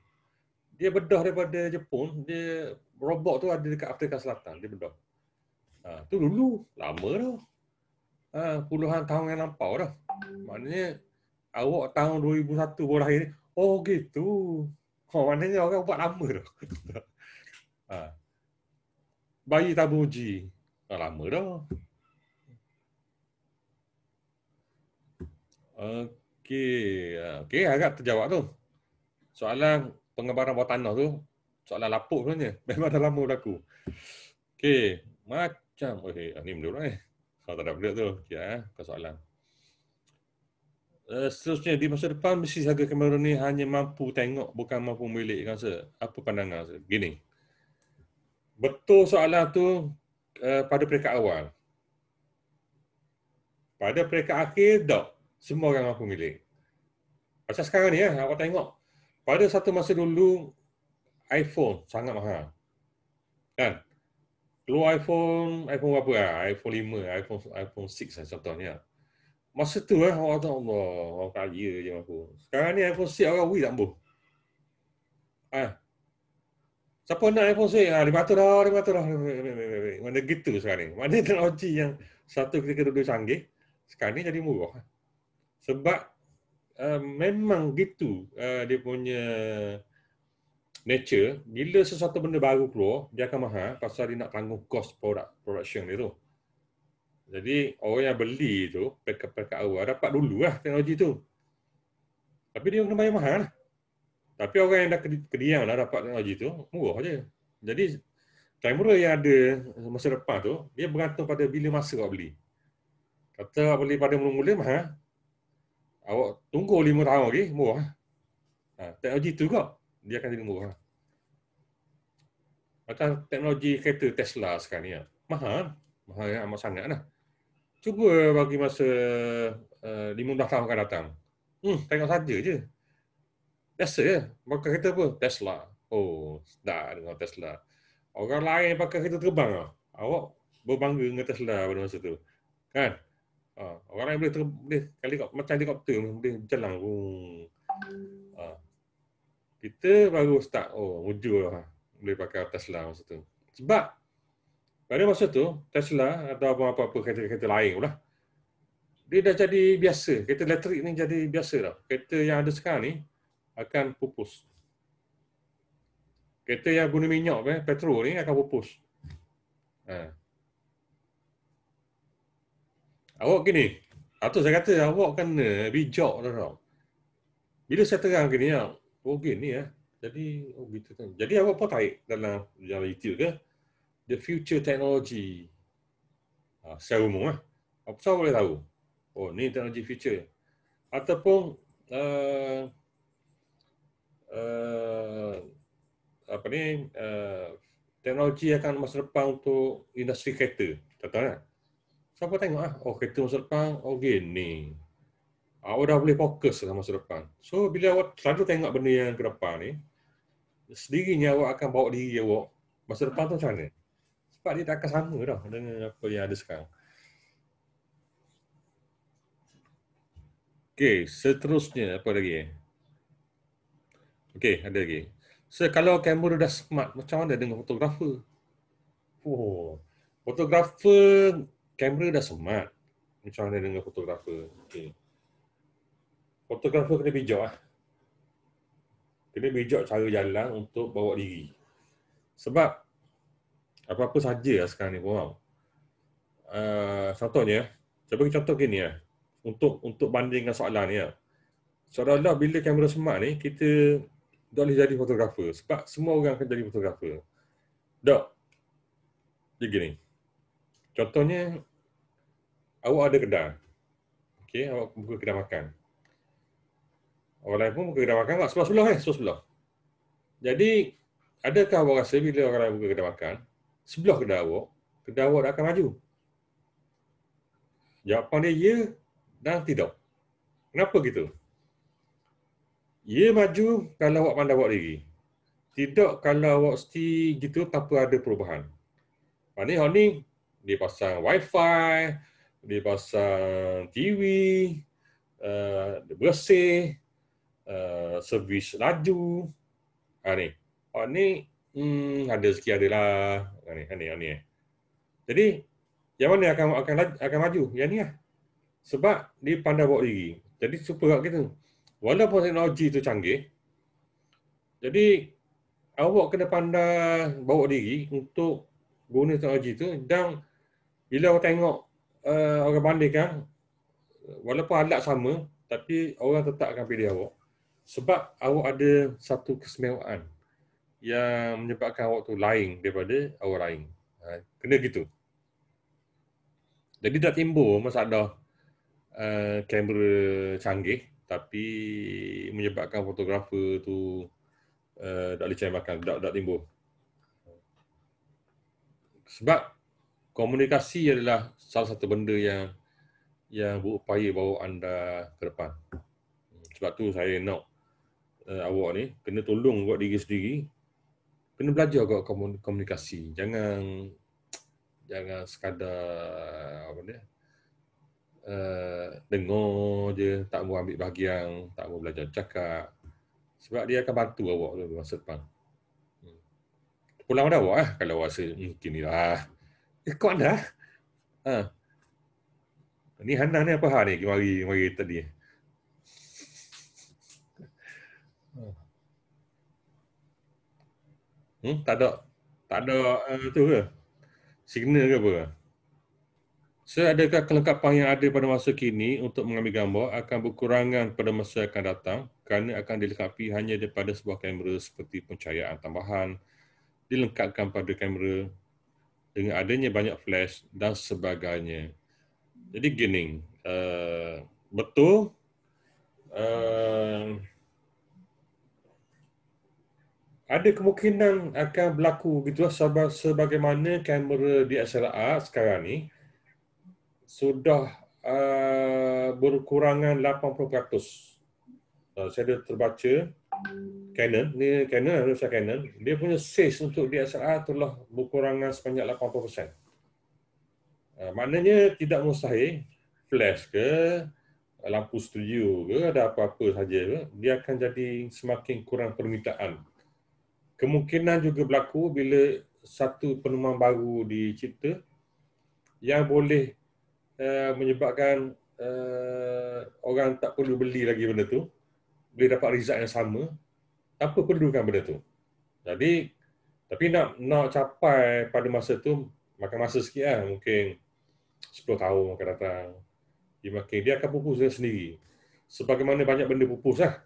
Dia bedah daripada Jepun, dia robot tu ada dekat Afrika Selatan, dia bedah. Ha, tu dulu, lama dah. Ha, puluhan tahun yang lampau dah. Maknanya, awak tahun 2001 baru lahir ni, oh gitu. Oh, maknanya orang buat lama dah. ha. Bayi tabung uji, ha, lama dah. Okay. Ha, Okey, ah, okey agak terjawab tu. Soalan pengebaran bawah tanah tu, soalan lapuk sebenarnya. Memang dah lama berlaku. Okey, macam okey, ah, ni benda orang eh. Kalau tak ada benda tu, okey ah, eh, ke soalan. Uh, seterusnya, di masa depan mesti harga kamera ni hanya mampu tengok bukan mampu memilih kan sir. Apa pandangan sir? Gini. Betul soalan tu uh, pada peringkat awal. Pada peringkat akhir, dok semua orang aku milih. Macam sekarang ni, ya, awak tengok. Pada satu masa dulu, iPhone sangat mahal. Kan? Keluar iPhone, iPhone berapa? Ya? iPhone 5, iPhone iPhone 6 lah eh, contohnya. Masa tu, eh, orang tak Allah, orang kaya je aku. Sekarang ni iPhone 6 orang wui tak boh. Ah. Siapa nak iPhone 6? Ha, 500 dah, 500 dah. Mana gitu sekarang ni. Mana teknologi yang satu ketika dua canggih, sekarang ni jadi murah sebab uh, memang gitu uh, dia punya nature bila sesuatu benda baru keluar dia akan mahal pasal dia nak tanggung cost produk production dia tu jadi orang yang beli tu pekat-pekat awal dapat dulu lah teknologi tu tapi dia kena bayar mahal lah. tapi orang yang dah kediam lah dapat teknologi tu murah je jadi kamera yang ada masa depan tu dia bergantung pada bila masa kau beli kata kau beli pada mula-mula mahal awak tunggu lima tahun lagi murah. Ha, teknologi tu juga dia akan jadi murah. Macam teknologi kereta Tesla sekarang ni. Ya. Mahal. Mahal yang amat sangat lah. Cuba bagi masa uh, eh, 15 tahun akan datang. Hmm, tengok saja je. Biasa je. Pakai kereta apa? Tesla. Oh, dah dengan Tesla. Orang lain pakai kereta terbang lah. Awak berbangga dengan Tesla pada masa tu. Kan? Ha, orang lain boleh ter boleh helikopter macam helikopter boleh jalan. Ha. Ah. Ah. Kita baru start oh mujur lah. boleh pakai Tesla masa tu. Sebab pada masa tu Tesla atau apa-apa pun kereta-kereta lain pula dia dah jadi biasa. Kereta elektrik ni jadi biasa dah. Kereta yang ada sekarang ni akan pupus. Kereta yang guna minyak, eh, petrol ni akan pupus. Ha. Awak gini. Atau saya kata awak kan eh, bijak dah tau. Bila saya terang gini, ya, oh gini ya. Jadi, oh gitu kan. Jadi awak pun tarik dalam jalan itu ke? The future technology. Ha, secara umum lah. Apa saya boleh tahu? Oh, ni teknologi future. Ataupun, uh, uh, apa ni, uh, teknologi akan masa depan untuk industri kereta. Tak tahu kan? Siapa tengok ah? Oh, kereta masa depan, oh gini. Awak ah, oh, dah boleh fokus sama lah masa depan. So, bila awak selalu tengok benda yang ke depan ni, sendirinya awak akan bawa diri awak masa depan tu macam mana? Sebab dia tak akan sama dah dengan apa yang ada sekarang. Okay, seterusnya apa lagi? Okay, ada lagi. So, kalau kamera dah smart, macam mana dengan fotografer? Oh, fotografer kamera dah smart macam mana dengan fotografer okey fotografer kena bijak ah kena bijak cara jalan untuk bawa diri sebab apa-apa saja lah sekarang ni korang uh, ah, contohnya saya bagi contoh gini ya untuk untuk bandingkan soalan ni ya seolah-olah bila kamera smart ni kita tak boleh jadi fotografer sebab semua orang akan jadi fotografer tak dia gini contohnya awak ada kedai. Okey, awak buka kedai makan. Orang lain pun buka kedai makan awak lah, sebelah-sebelah eh, sebelah-sebelah. Jadi, adakah awak rasa bila orang lain buka kedai makan, sebelah kedai awak, kedai awak akan maju? Jawapan dia ya dan tidak. Kenapa gitu? Ia ya, maju kalau awak pandai buat diri. Tidak kalau awak mesti gitu tanpa ada perubahan. Maknanya orang ni, dia pasang wifi, di pasang TV, uh, eh, bersih, uh, servis laju. Ha, ni. Oh, ni hmm, ada sikit adalah. Ha, ni, ha, ni, ha, ni. Eh. Jadi, yang mana akan akan akan maju? Yang ni lah. Sebab dia pandai bawa diri. Jadi, super kat kita. Walaupun teknologi tu canggih, jadi awak kena pandai bawa diri untuk guna teknologi tu dan bila awak tengok uh, orang bandingkan walaupun alat sama tapi orang tetap akan pilih awak sebab awak ada satu kesemewaan yang menyebabkan awak tu lain daripada orang lain. Ha, kena gitu. Jadi dah timbul masa ada uh, eh, kamera canggih tapi menyebabkan fotografer tu uh, tak boleh cari makan, tak, tak timbul. Sebab komunikasi adalah salah satu benda yang yang berupaya bawa anda ke depan. Sebab tu saya nak uh, awak ni kena tolong buat diri sendiri. Kena belajar buat komunikasi. Jangan jangan sekadar apa dia? Uh, eh, dengar je, tak mau ambil bahagian, tak mau belajar cakap. Sebab dia akan bantu awak tu masa depan. Hmm. Pulang dah awak eh, kalau rasa mungkin hmm, ni lah. Eh, kau dah. Eh? Ha. Ni Hannah ni apa hal ni kemari kemari tadi? Ha. Hmm, tak ada tak ada uh, tu ke? Signal ke apa? So, adakah kelengkapan yang ada pada masa kini untuk mengambil gambar akan berkurangan pada masa yang akan datang kerana akan dilengkapi hanya daripada sebuah kamera seperti pencahayaan tambahan dilengkapkan pada kamera dengan adanya banyak flash dan sebagainya. Jadi gini, uh, betul uh, ada kemungkinan akan berlaku gitu lah sebab sebagaimana kamera di DSLR sekarang ni sudah uh, berkurangan 80%. Uh, saya ada terbaca Canon, ni Canon saya Canon, dia punya sales untuk DSLR telah berkurangan sebanyak 80%. Uh, maknanya tidak mustahil flash ke lampu studio ke ada apa-apa saja dia akan jadi semakin kurang permintaan. Kemungkinan juga berlaku bila satu penemuan baru dicipta yang boleh uh, menyebabkan uh, orang tak perlu beli lagi benda tu boleh dapat result yang sama apa perlukan benda tu. Jadi tapi nak nak capai pada masa tu makan masa sikit lah. mungkin 10 tahun akan datang. Dia makin dia akan pupus dia sendiri. Sebagaimana banyak benda pupus lah.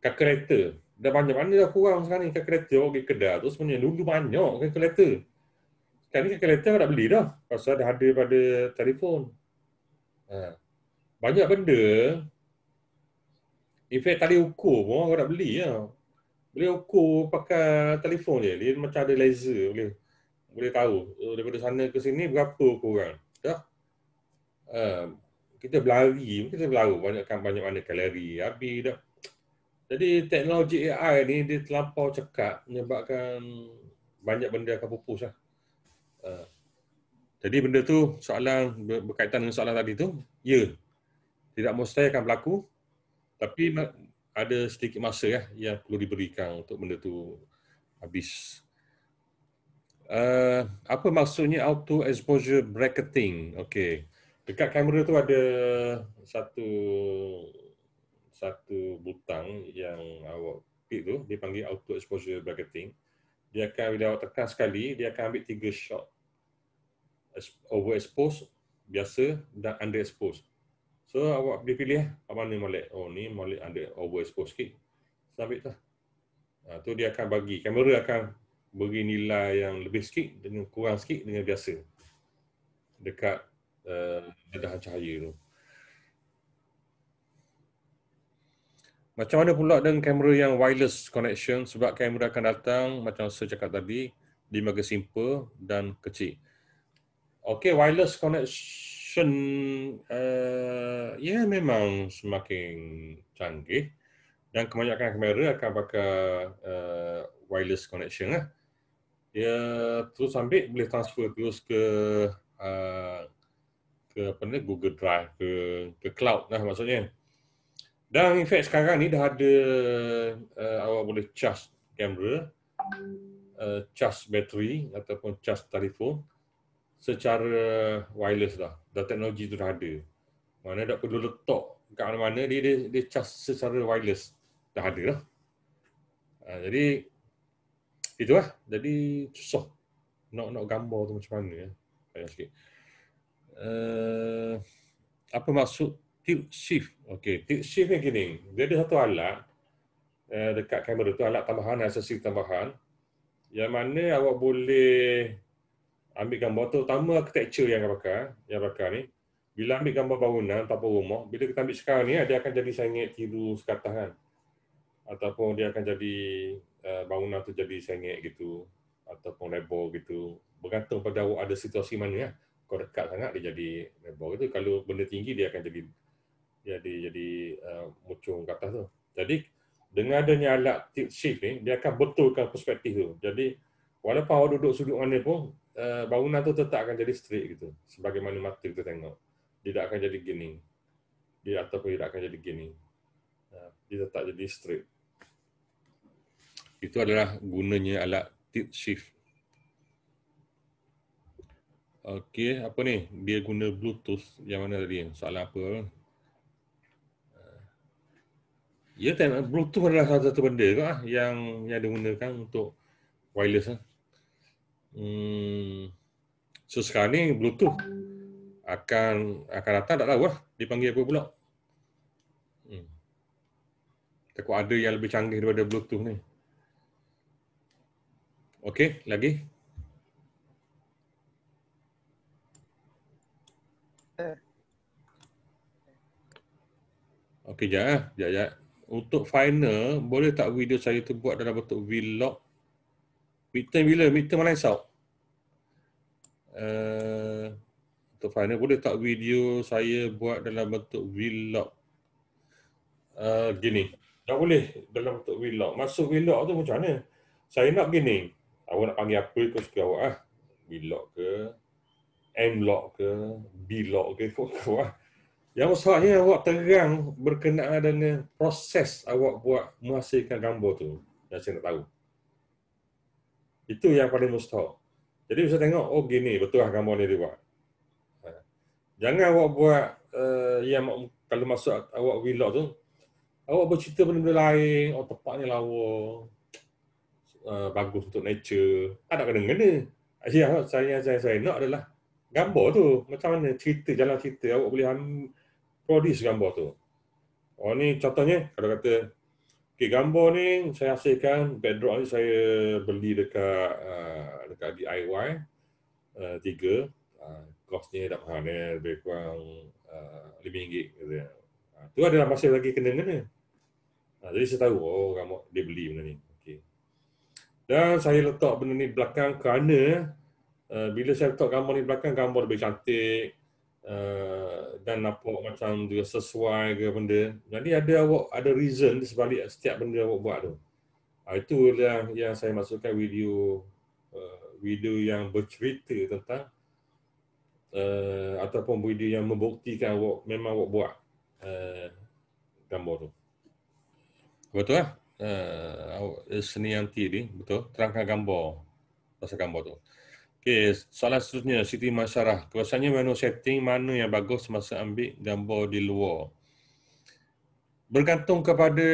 Kat kereta. Dah banyak mana dah kurang sekarang ni kat kereta orang pergi kedai tu sebenarnya dulu banyak kat kereta. Sekarang ni kat kereta tak beli dah. Pasal dah ada pada telefon. Ha. Banyak benda In fact, tadi ukur pun orang nak beli lah. Ya boleh ukur pakai telefon je. Dia macam ada laser boleh boleh tahu eh, daripada sana ke sini berapa kurang. Ya. Uh, kita berlari, kita berlari banyakkan banyak mana kalori habis dah. Jadi teknologi AI ni dia terlampau cekap menyebabkan banyak benda akan pupus Uh, jadi benda tu soalan berkaitan dengan soalan tadi tu, ya. Tidak mustahil akan berlaku tapi ada sedikit masa ya yang perlu diberikan untuk benda tu habis. Uh, apa maksudnya auto exposure bracketing? Okey. Dekat kamera tu ada satu satu butang yang awak pick tu dia panggil auto exposure bracketing. Dia akan bila awak tekan sekali dia akan ambil tiga shot. Over expose biasa dan under expose. So awak boleh pilih eh, apa ni molek. Oh ni molek ada overexposed sikit. Sabit lah. Ha, tu dia akan bagi. Kamera akan beri nilai yang lebih sikit dengan kurang sikit dengan biasa. Dekat dedahan eh, uh, cahaya tu. Macam mana pula dengan kamera yang wireless connection sebab kamera akan datang macam saya cakap tadi di mega simple dan kecil. Okey wireless connection sen uh, eh, ya yeah, memang semakin canggih dan kebanyakan kamera akan pakai uh, wireless connection lah. Dia terus ambil boleh transfer terus ke uh, ke apa ni Google Drive ke ke cloud lah maksudnya. Dan in fact sekarang ni dah ada uh, awak boleh charge kamera, uh, charge bateri ataupun charge telefon secara wireless dah. Dah teknologi tu dah ada. Mana tak perlu letak ke mana-mana, dia, dia, dia charge secara wireless. Dah ada lah. Ha, jadi, itulah. Jadi, susah. Nak nak gambar tu macam mana. Ya. Banyak sikit. Uh, apa maksud tilt shift? Okey, tilt shift ni gini. Dia ada satu alat uh, dekat kamera tu, alat tambahan, aksesif tambahan. Yang mana awak boleh ambil gambar terutama architecture yang bakar yang bakar ni bila ambil gambar bangunan ataupun rumah bila kita ambil sekarang ni eh, dia akan jadi sengit tiru sekatah kan ataupun dia akan jadi eh, bangunan tu jadi sengit gitu ataupun lebar gitu bergantung pada awak ada situasi mana ya kau dekat sangat dia jadi lebar gitu kalau benda tinggi dia akan jadi dia jadi jadi mucung ke atas tu jadi dengan adanya alat tilt shift ni dia akan betulkan perspektif tu jadi walaupun awak duduk sudut mana pun, eh, bangunan tu tetap akan jadi straight gitu. Sebagai mana-mana mata kita tengok. Dia tak akan jadi gini. Dia ataupun dia tak akan jadi gini. Uh, dia tetap jadi straight. Itu adalah gunanya alat tilt shift. Okey, apa ni? Dia guna Bluetooth yang mana tadi? Soalan apa? Eh, ya, yeah, Bluetooth adalah satu benda kot, yang yang digunakan untuk wireless hmm, so sekarang ni bluetooth akan akan datang tak tahu lah dipanggil apa pula hmm. takut ada yang lebih canggih daripada bluetooth ni Okey, lagi Okey, jap, eh. jap, jap. Untuk final, boleh tak video saya tu buat dalam bentuk vlog Midterm bila? Midterm mana esok? Uh, untuk final boleh tak video saya buat dalam bentuk vlog? Uh, gini. Tak boleh dalam bentuk vlog. Masuk vlog tu macam mana? Saya nak gini. Awak nak panggil apa ikut suka awak lah. Vlog ke? M-log ke? B-log ke? Ah? Yang masalahnya awak terang berkenaan dengan proses awak buat menghasilkan gambar tu. Yang saya nak tahu. Itu yang paling mustahak. Jadi bisa tengok, oh gini, betul lah ni dia buat. Ha. Jangan awak buat uh, yang kalau masuk awak vlog tu, awak bercerita benda-benda lain, oh tempat ni lawa, uh, bagus untuk nature, tak ada kena-kena. Yang saya, saya, saya nak adalah gambar tu, macam mana cerita, jalan cerita, awak boleh produce gambar tu. Oh ni contohnya, kalau kata Okey, gambar ni saya hasilkan bedrock ni saya beli dekat uh, dekat DIY uh, tiga. Uh, kos ni tak mahal ni lebih kurang uh, RM5 gitu. Uh, tu adalah masih lagi kena-kena. Uh, jadi saya tahu oh gambar dia beli benda ni. Okey. Dan saya letak benda ni belakang kerana uh, bila saya letak gambar ni belakang gambar lebih cantik, uh, dan nampak macam dia sesuai ke benda. Jadi ada awak ada reason di sebalik setiap benda awak buat tu. Uh, itu yang, lah yang saya masukkan video uh, video yang bercerita tentang uh, ataupun video yang membuktikan awak memang awak buat uh, gambar tu. Betul lah. Uh, seni yang ni betul terangkan gambar pasal gambar tu. Okay, soalan seterusnya, Siti Masyarah. Kebiasaannya menu setting mana yang bagus semasa ambil gambar di luar? Bergantung kepada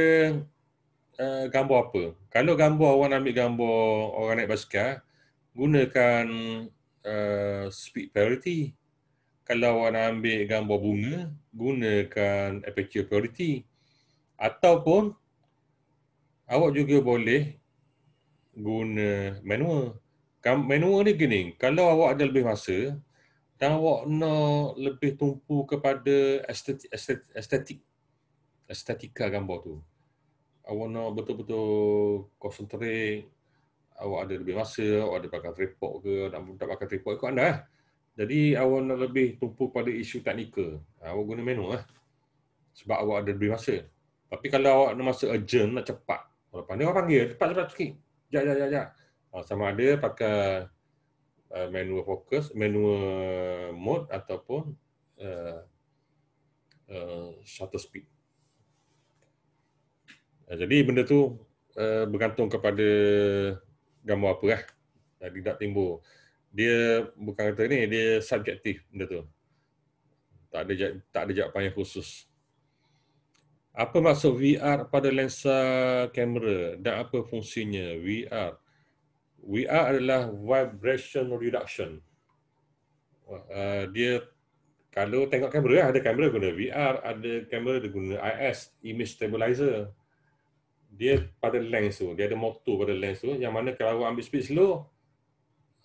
uh, gambar apa. Kalau gambar awak ambil gambar orang naik basikal, gunakan uh, speed priority. Kalau awak ambil gambar bunga, gunakan aperture priority. Ataupun, awak juga boleh guna manual. Menu ni gini, kalau awak ada lebih masa dan awak nak lebih tumpu kepada estetik, estetik, estetik estetika gambar tu. Awak nak betul-betul konsentrasi. awak ada lebih masa, awak ada pakai tripod ke, nak tak pakai tripod ikut anda. Eh. Jadi awak nak lebih tumpu pada isu teknikal, ha, awak guna menu eh. Lah, sebab awak ada lebih masa. Tapi kalau awak nak masa urgent, nak cepat, orang panggil, cepat-cepat sikit. Cepat, cepat, cepat. Jap, jap, uh, sama ada pakai uh, manual focus, manual mode ataupun uh, uh, shutter speed. Uh, jadi benda tu uh, bergantung kepada gambar apa lah. Jadi tak timbul. Dia bukan kata ni, dia subjektif benda tu. Tak ada tak ada jawapan yang khusus. Apa maksud VR pada lensa kamera dan apa fungsinya VR? VR adalah vibration reduction. Uh, dia kalau tengok kamera eh, ada kamera guna VR, ada kamera dia guna IS, image stabilizer. Dia pada lens tu, dia ada motor pada lens tu yang mana kalau awak ambil speed slow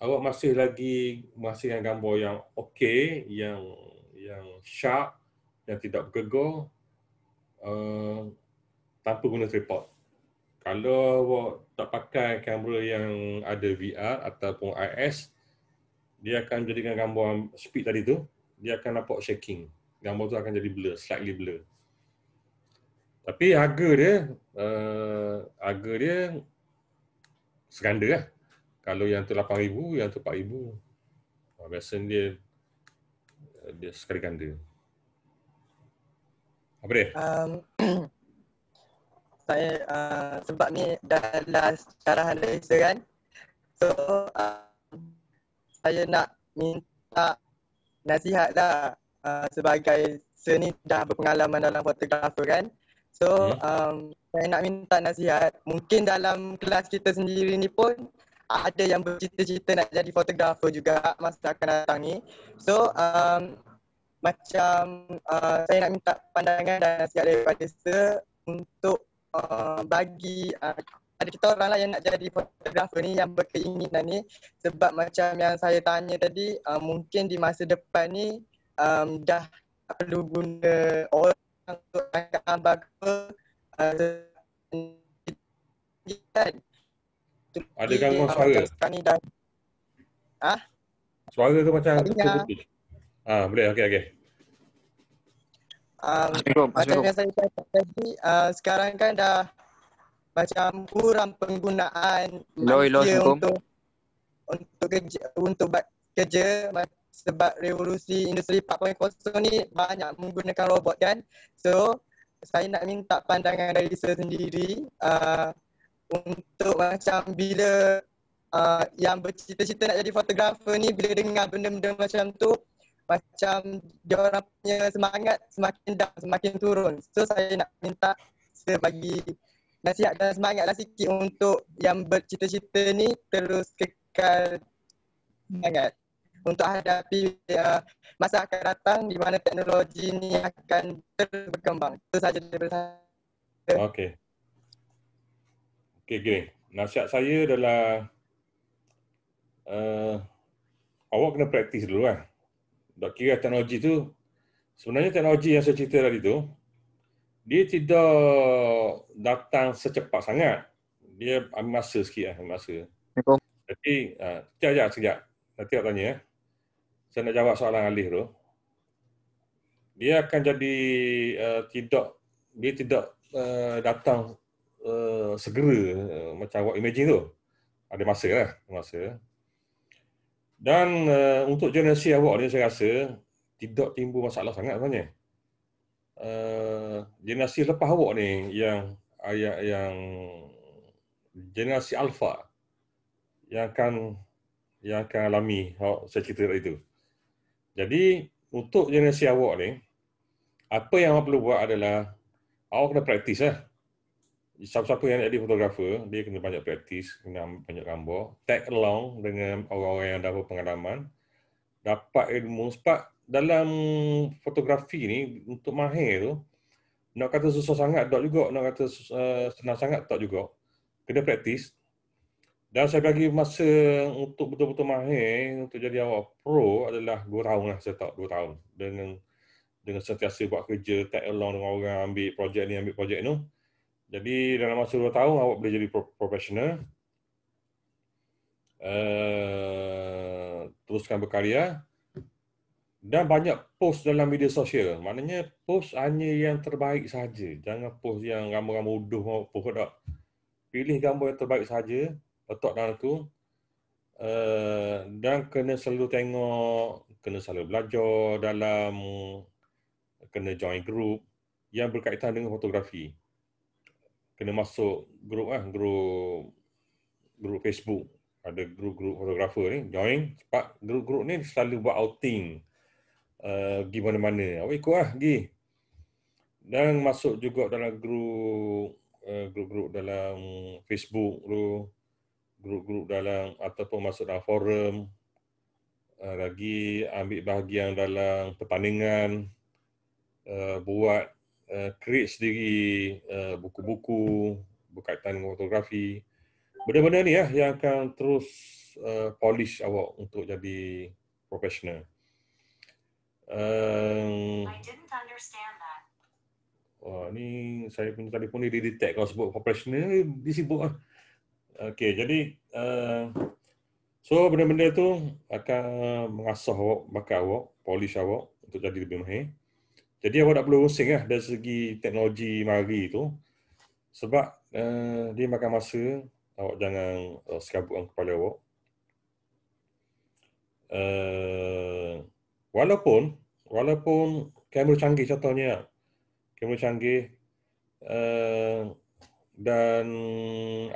awak masih lagi masih yang gambar yang okey, yang yang sharp, yang tidak bergegor uh, tanpa guna tripod. Kalau awak tak pakai kamera yang ada VR ataupun IS, dia akan jadikan gambar speed tadi tu, dia akan nampak shaking. Gambar tu akan jadi blur, slightly blur. Tapi harga dia, uh, harga dia seganda Kalau yang tu RM8,000, yang tu RM4,000. Biasa dia, dia sekali ganda. Apa dia? Um, saya uh, ah, sebab ni dah last carahan laser kan so uh, saya nak minta nasihat lah uh, sebagai seni dah berpengalaman dalam fotografi kan so hmm. um, saya nak minta nasihat mungkin dalam kelas kita sendiri ni pun ada yang bercita-cita nak jadi fotografer juga masa akan datang ni so um, macam uh, saya nak minta pandangan dan nasihat daripada Sir untuk Uh, bagi uh, ada kita orang lah yang nak jadi fotografer ni yang berkeinginan ni sebab macam yang saya tanya tadi uh, mungkin di masa depan ni um, dah perlu guna orang untuk angkat gambar ke kan ada gangguan suara sekarang ni dah ha? suara tu macam ha, boleh okey okey Um, macam yang saya cakap tadi, uh, sekarang kan dah macam kurang penggunaan loi, untuk untuk kerja, untuk kerja sebab revolusi industri 4.0 ni banyak menggunakan robot kan. So saya nak minta pandangan dari saya sendiri uh, untuk macam bila uh, yang bercita-cita nak jadi fotografer ni bila dengar benda-benda macam tu macam dia orang punya semangat semakin down, semakin turun. So saya nak minta saya bagi nasihat dan semangat lah sikit untuk yang bercita-cita ni terus kekal semangat untuk hadapi uh, masa akan datang di mana teknologi ni akan berkembang. Itu saja daripada saya. Okay Okey, gini. Nasihat saya adalah uh, awak kena praktis dulu lah. Kan? dok kira teknologi tu sebenarnya teknologi yang saya cerita tadi tu dia tidak datang secepat sangat dia ambil masa sikit lah, ambil masa jadi uh, ha, sekejap, sekejap sekejap nanti nak tanya saya nak jawab soalan Alif tu dia akan jadi uh, tidak dia tidak uh, datang uh, segera uh, macam awak imagine tu ada masa lah masa dan uh, untuk generasi awak ni saya rasa tidak timbul masalah sangat sebenarnya. Uh, generasi lepas awak ni yang ayat yang generasi alfa yang akan yang akan alami awak saya cerita tadi tu. Jadi untuk generasi awak ni apa yang awak perlu buat adalah awak kena praktislah. Eh siapa-siapa yang jadi fotografer, dia kena banyak praktis, kena banyak gambar, tag along dengan orang-orang yang dah berpengalaman, dapat ilmu. Sebab dalam fotografi ni, untuk mahir tu, nak kata susah sangat tak juga, nak kata susah, eh, senang sangat tak juga. Kena praktis. Dan saya bagi masa untuk betul-betul mahir, untuk jadi awak pro adalah 2 tahun lah, saya tak 2 tahun. Dengan dengan sentiasa buat kerja, tag along dengan orang, ambil projek ni, ambil projek ni. Jadi dalam masa dua tahun awak boleh jadi profesional. Uh, eh, teruskan berkarya dan banyak post dalam media sosial. Maknanya post hanya yang terbaik saja. Jangan post yang gambar-gambar bodoh post tak. Pilih gambar yang terbaik saja, letak dalam tu. Uh, dan kena selalu tengok, kena selalu belajar dalam kena join group yang berkaitan dengan fotografi kena masuk group ah group group Facebook ada group group fotografer ni join cepat group group ni selalu buat outing uh, pergi mana-mana awak ikut lah gi dan masuk juga dalam group uh, group grup-grup dalam Facebook tu group grup dalam ataupun masuk dalam forum uh, lagi ambil bahagian dalam pertandingan uh, buat uh, create sendiri uh, buku-buku berkaitan dengan fotografi. Benda-benda ni lah yang akan terus uh, polish awak untuk jadi profesional. Um, Wah, ni saya punya telefon ni detect kalau sebut profesional ni disebut lah. Okay, jadi uh, so benda-benda tu akan mengasah awak, bakar awak, polish awak untuk jadi lebih mahir. Jadi awak tak perlu rosing lah dari segi teknologi mari tu sebab uh, dia makan masa awak jangan uh, eh, sekabutkan kepala awak. Uh, walaupun walaupun kamera canggih contohnya kamera canggih uh, dan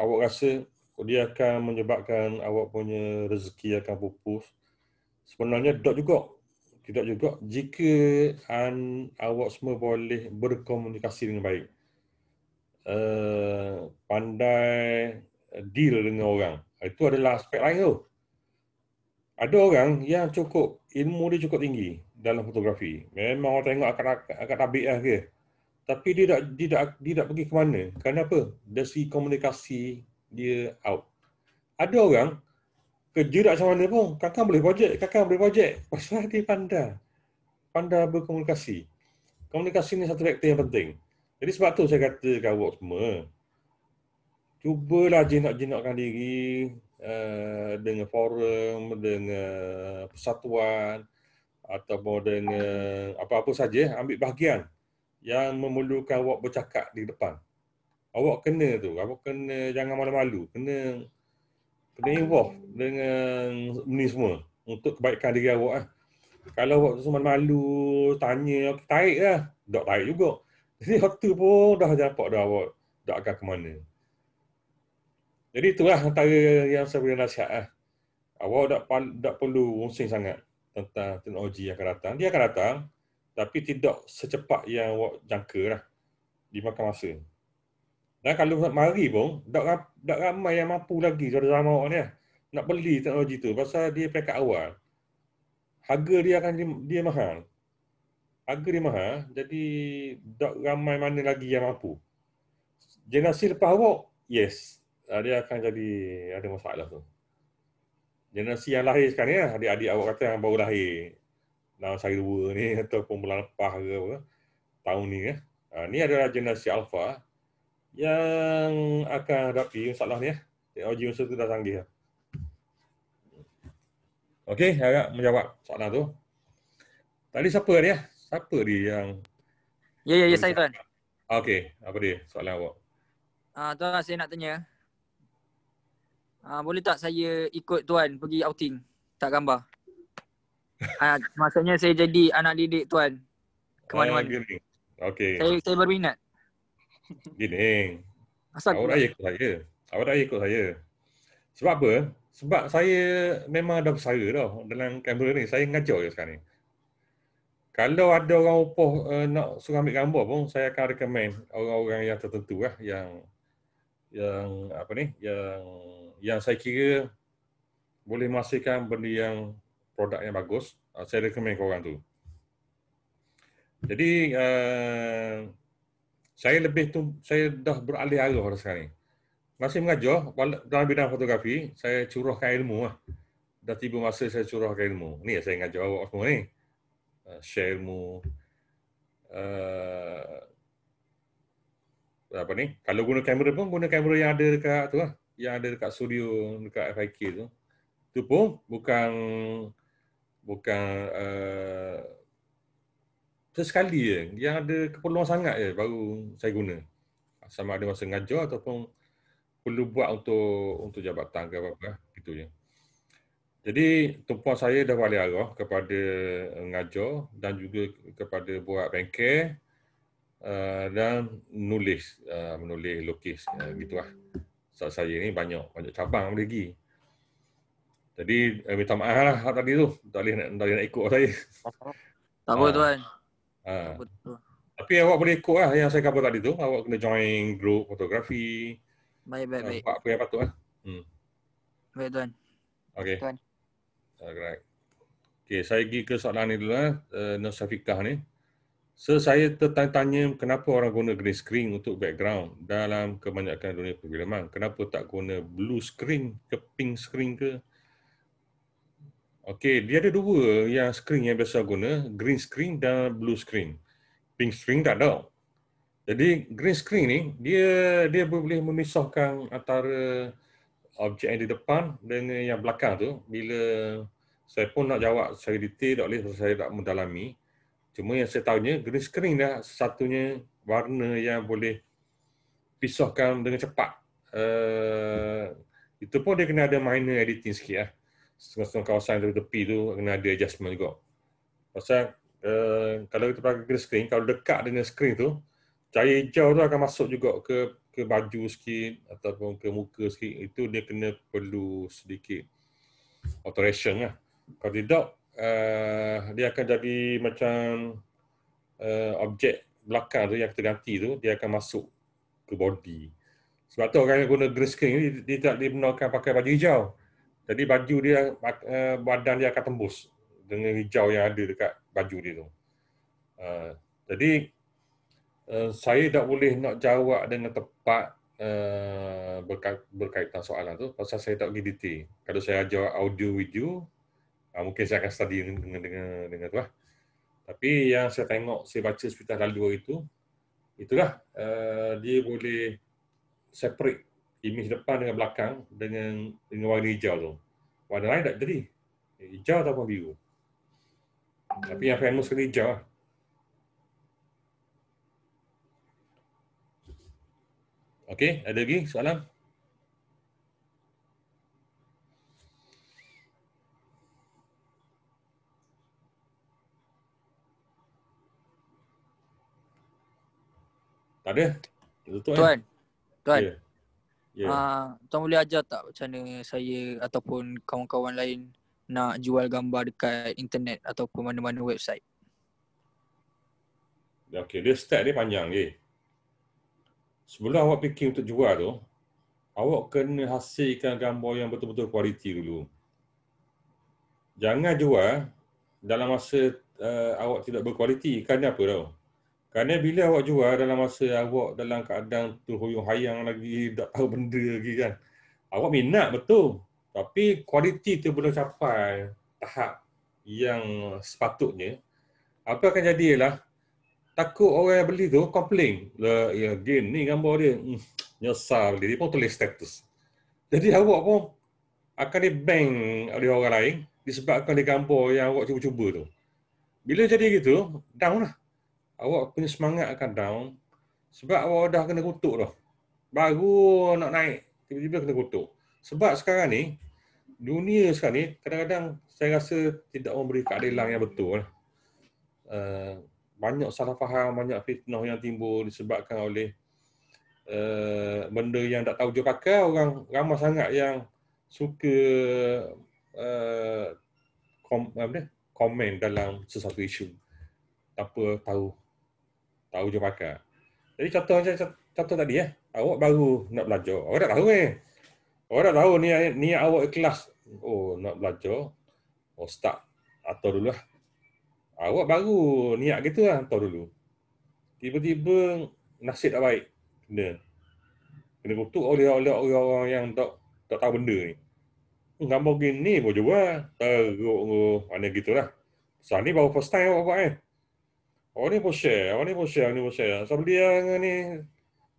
awak rasa dia akan menyebabkan awak punya rezeki akan pupus sebenarnya dok juga tidak juga jika an, awak semua boleh berkomunikasi dengan baik uh, pandai deal dengan orang itu adalah aspek lain tu ada orang yang cukup ilmu dia cukup tinggi dalam fotografi memang orang tengok akan akan tabik lah ke tapi dia tak dia tak dia tak pergi ke mana kenapa dari komunikasi dia out ada orang kerja tak macam mana pun. Kakak boleh projek, kakak boleh projek. Pasal dia pandai. Pandai berkomunikasi. Komunikasi ni satu vektor yang penting. Jadi sebab tu saya kata kat awak semua, cubalah jinak-jinakkan diri uh, dengan forum, dengan persatuan, ataupun dengan apa-apa saja, ambil bahagian yang memerlukan awak bercakap di depan. Awak kena tu, awak kena jangan malu-malu, kena kena involve dengan ni semua untuk kebaikan diri awak lah. Kalau awak tu semua malu, tanya, okay, tarik lah. Tak tarik juga. Jadi waktu pun dah dapat dah awak tak akan ke mana. Jadi itulah antara yang saya boleh nasihat lah. Awak tak, tak perlu rungsing sangat tentang teknologi yang akan datang. Dia akan datang tapi tidak secepat yang awak jangka lah. Dimakan masa. Dan kalau mari pun, tak, tak ramai yang mampu lagi pada zaman awak ni lah. Nak beli teknologi tu, pasal dia pekat awal. Harga dia akan dia mahal. Harga dia mahal, jadi tak ramai mana lagi yang mampu. Generasi lepas awak, yes. Ah, dia akan jadi ada masalah tu. Generasi yang lahir sekarang ni lah, adik-adik awak kata yang baru lahir. Dalam sehari dua ni, ataupun bulan lepas ke apa. Tahun ni ya. ni adalah generasi alpha yang akan hadapi masalah ni ya. Eh. Teknologi unsur tu dah sanggih ya. Lah. Okey, harap menjawab soalan tu. Tadi siapa dia? Eh? Siapa dia yang Ya, ya, ya, saya tuan. Okey, apa dia soalan awak? Ah, uh, tuan saya nak tanya. Ah, uh, boleh tak saya ikut tuan pergi outing? Tak gambar. Ah, uh, maksudnya saya jadi anak didik tuan. Ke ah, mana-mana. Okey. Saya saya berminat. Giling. Asal awak dah ikut saya. Awak dah ikut saya. Sebab apa? Sebab saya memang ada bersara tau dalam kamera ni. Saya ngajak je sekarang ni. Kalau ada orang upah uh, eh, nak suruh ambil gambar pun, saya akan recommend orang-orang yang tertentu lah. Yang, yang apa ni, yang yang saya kira boleh menghasilkan benda yang produk yang bagus. Uh, saya recommend korang tu. Jadi, uh, saya lebih tu saya dah beralih arah pada sekarang ni. Masih mengajar dalam bidang fotografi, saya curahkan ilmu lah. Dah tiba masa saya curahkan ilmu. Ni yang lah saya mengajar awak semua ni. Eh, share ilmu. Uh, apa ni? Kalau guna kamera pun, guna kamera yang ada dekat tu lah. Yang ada dekat studio, dekat FIK tu. Tu pun bukan bukan uh, sesekali je yang ada keperluan sangat je baru saya guna sama ada masa ngajar ataupun perlu buat untuk untuk jabatan ke apa-apa gitu je jadi tumpuan saya dah balik arah kepada eh, ngajar dan juga kepada buat bengkel uh, dan nulis, uh, menulis, lukis uh, gitu lah. So, saya ni banyak banyak cabang lagi. Jadi uh, minta maaf lah tadi tu. Tak boleh nak, nak ikut saya. Tak apa uh, tuan. Ah. betul. Tapi awak boleh ikut lah yang saya kata tadi tu. Awak kena join group fotografi. Baik, baik, baik. Apa, apa yang patut lah. Hmm. Baik, Tuan. Okay. Tuan. Alright. Okay, saya pergi ke soalan ni dulu lah. Uh, Syafiqah ni. So, saya tertanya-tanya kenapa orang guna green screen untuk background dalam kebanyakan dunia perfilman. Kenapa tak guna blue screen ke pink screen ke? Okey, dia ada dua yang screen yang biasa guna, green screen dan blue screen. Pink screen tak ada. Jadi green screen ni dia dia boleh memisahkan antara objek yang di depan dengan yang belakang tu. Bila saya pun nak jawab secara detail tak boleh saya tak mendalami. Cuma yang saya tahu ni green screen dah satunya warna yang boleh pisahkan dengan cepat. Uh, itu pun dia kena ada minor editing sikit lah. Ya setengah-setengah kawasan dari tepi tu kena ada adjustment juga. Pasal uh, kalau kita pakai green screen, kalau dekat dengan screen tu, cahaya hijau tu akan masuk juga ke ke baju sikit ataupun ke muka sikit. Itu dia kena perlu sedikit alteration lah. Kalau tidak, uh, dia akan jadi macam uh, objek belakang tu yang kita ganti tu, dia akan masuk ke body. Sebab tu orang yang guna green screen ni, dia tak dibenarkan pakai baju hijau. Jadi baju dia, eh, badan dia akan tembus dengan hijau yang ada dekat baju dia tu. Eh, jadi eh, saya tak boleh nak jawab dengan tepat berkaitan soalan tu pasal saya tak pergi detail. Kalau saya jawab audio video, ah, mungkin saya akan study dengan, dengan, dengan tu lah. Tapi yang saya tengok, saya baca sepintas lalu itu, itulah dia boleh separate image depan dengan belakang dengan dengan warna hijau tu. Warna lain tak jadi. Hijau atau biru. Tapi yang famous kena hijau lah. Okey, ada lagi soalan? Tak ada? Tutup, Tuan. Eh? Tuan. Yeah. Yeah. Uh, tuan boleh ajar tak macam mana saya ataupun kawan-kawan lain nak jual gambar dekat internet ataupun mana-mana website? Okay, dia step dia panjang je. Eh. Sebelum awak fikir untuk jual tu, awak kena hasilkan gambar yang betul-betul kualiti dulu. Jangan jual dalam masa uh, awak tidak berkualiti. Kerana apa tau? Kerana bila awak jual dalam masa awak dalam keadaan tu huyung hayang lagi, tak tahu benda lagi kan. Awak minat betul. Tapi kualiti tu belum capai tahap yang sepatutnya. Apa akan jadi ialah takut orang yang beli tu komplain. Lah, ya, again, ni gambar dia. Hmm, nyesal beli. Dia pun tulis status. Jadi awak pun akan di bang oleh orang lain disebabkan dia gambar yang awak cuba-cuba tu. Bila jadi gitu, down lah awak punya semangat akan down sebab awak dah kena kutuk dah. Baru nak naik, tiba-tiba kena kutuk. Sebab sekarang ni, dunia sekarang ni, kadang-kadang saya rasa tidak memberi keadilan yang betul. Uh, banyak salah faham, banyak fitnah yang timbul disebabkan oleh uh, benda yang tak tahu je pakai. Orang ramai sangat yang suka uh, komen dalam sesuatu isu. Tanpa tahu tahu je pakai. Jadi contoh macam contoh tadi ya. Awak baru nak belajar. Awak dah tahu ni. Eh. Awak dah tahu ni ni awak ikhlas. Oh nak belajar. Oh start atau dulu lah. Awak baru niat gitu lah atau dulu. Tiba-tiba nasib tak baik. Kena kena kutuk oleh oleh orang-orang yang tak tak tahu benda ni. Hmm, gambar gini pun jual. Teruk-teruk. Mana gitulah. Soal ni baru first time awak buat eh. Oh ni pun share, awak oh, ni pun share, awak oh, ni pun share. Sebab dia ni,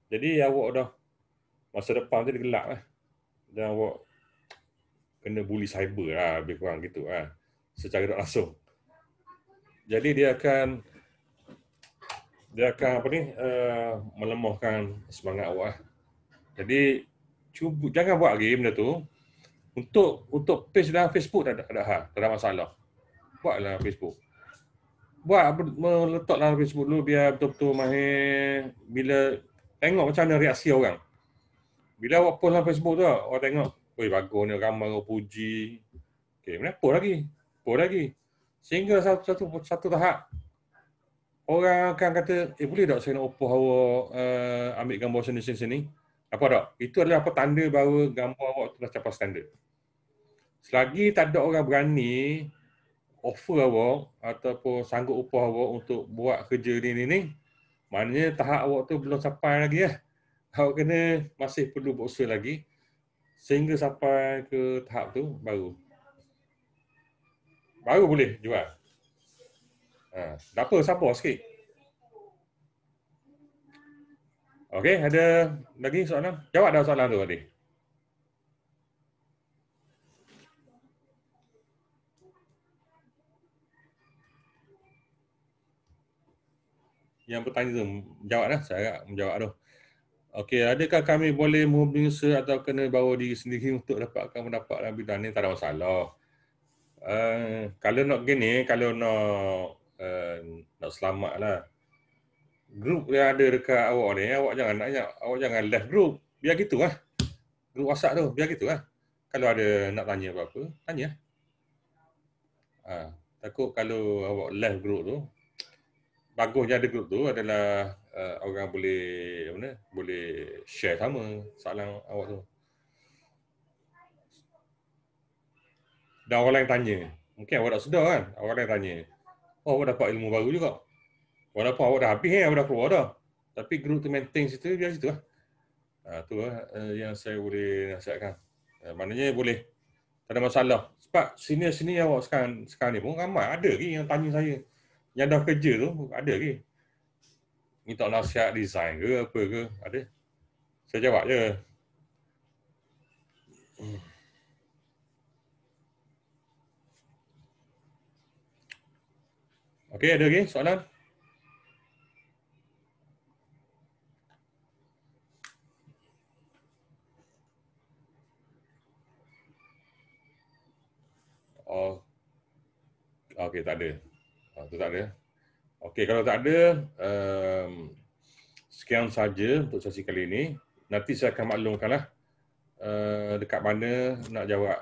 jadi awak dah masa depan tu dia gelap lah. Dan awak kena bully cyber lah, lebih kurang gitu lah. Secara tak langsung. Jadi dia akan, dia akan apa ni, uh, melemahkan semangat awak lah. Jadi, cuba, jangan buat lagi benda tu. Untuk untuk page dalam Facebook tak ada, tak ada hal, tak ada masalah. Buatlah Facebook buat meletak dalam Facebook dulu biar betul-betul mahir bila tengok macam mana reaksi orang. Bila awak post dalam Facebook tu orang tengok, "Oi, bagus ni ramai orang puji." Okey, mana post lagi? Post lagi. Sehingga satu satu satu tahap orang akan kata, "Eh, boleh tak saya nak upload awak uh, ambil gambar sini sini sini?" Apa tak? Itu adalah apa tanda bahawa gambar awak telah capai standard. Selagi tak ada orang berani offer awak ataupun sanggup upah awak untuk buat kerja ni ni ni maknanya tahap awak tu belum sampai lagi lah awak kena masih perlu berusaha lagi sehingga sampai ke tahap tu baru baru boleh jual ha, tak apa sabar sikit Okey, ada lagi soalan? Jawab dah soalan tu tadi. yang bertanya tu menjawab lah. Saya agak menjawab tu. Okey, adakah kami boleh mobbing se atau kena bawa diri sendiri untuk dapatkan pendapat dalam bidang ni? Tak ada masalah. Uh, kalau nak gini, kalau nak uh, nak selamat lah. Group yang ada dekat awak ni, awak jangan nak ingat, awak jangan left group. Biar gitu lah. Group WhatsApp tu, biar gitu lah. Kalau ada nak tanya apa-apa, tanya lah. Uh, takut kalau awak left group tu, bagusnya ada grup tu adalah uh, orang boleh apa ni boleh share sama soalan awak tu. Dan orang lain tanya. Mungkin awak dah sedar kan. Orang lain tanya. Oh awak dapat ilmu baru juga. Walaupun awak dah habis kan, awak dah keluar dah. Tapi grup tu maintain situ, dia situ lah. Ha, tu uh, yang saya boleh nasihatkan. Uh, maknanya boleh. Tak ada masalah. Sebab senior-senior awak sekarang, sekarang ni pun ramai. Ada lagi yang tanya saya yang dah kerja tu ada ke? Minta nasihat design ke apa ke? Ada. Saya jawab je. Hmm. Okey, ada lagi soalan? Oh. Okey, tak ada. Ha, itu tak ada. Okey, kalau tak ada, um, sekian saja untuk sesi kali ini. Nanti saya akan maklumkanlah uh, dekat mana nak jawab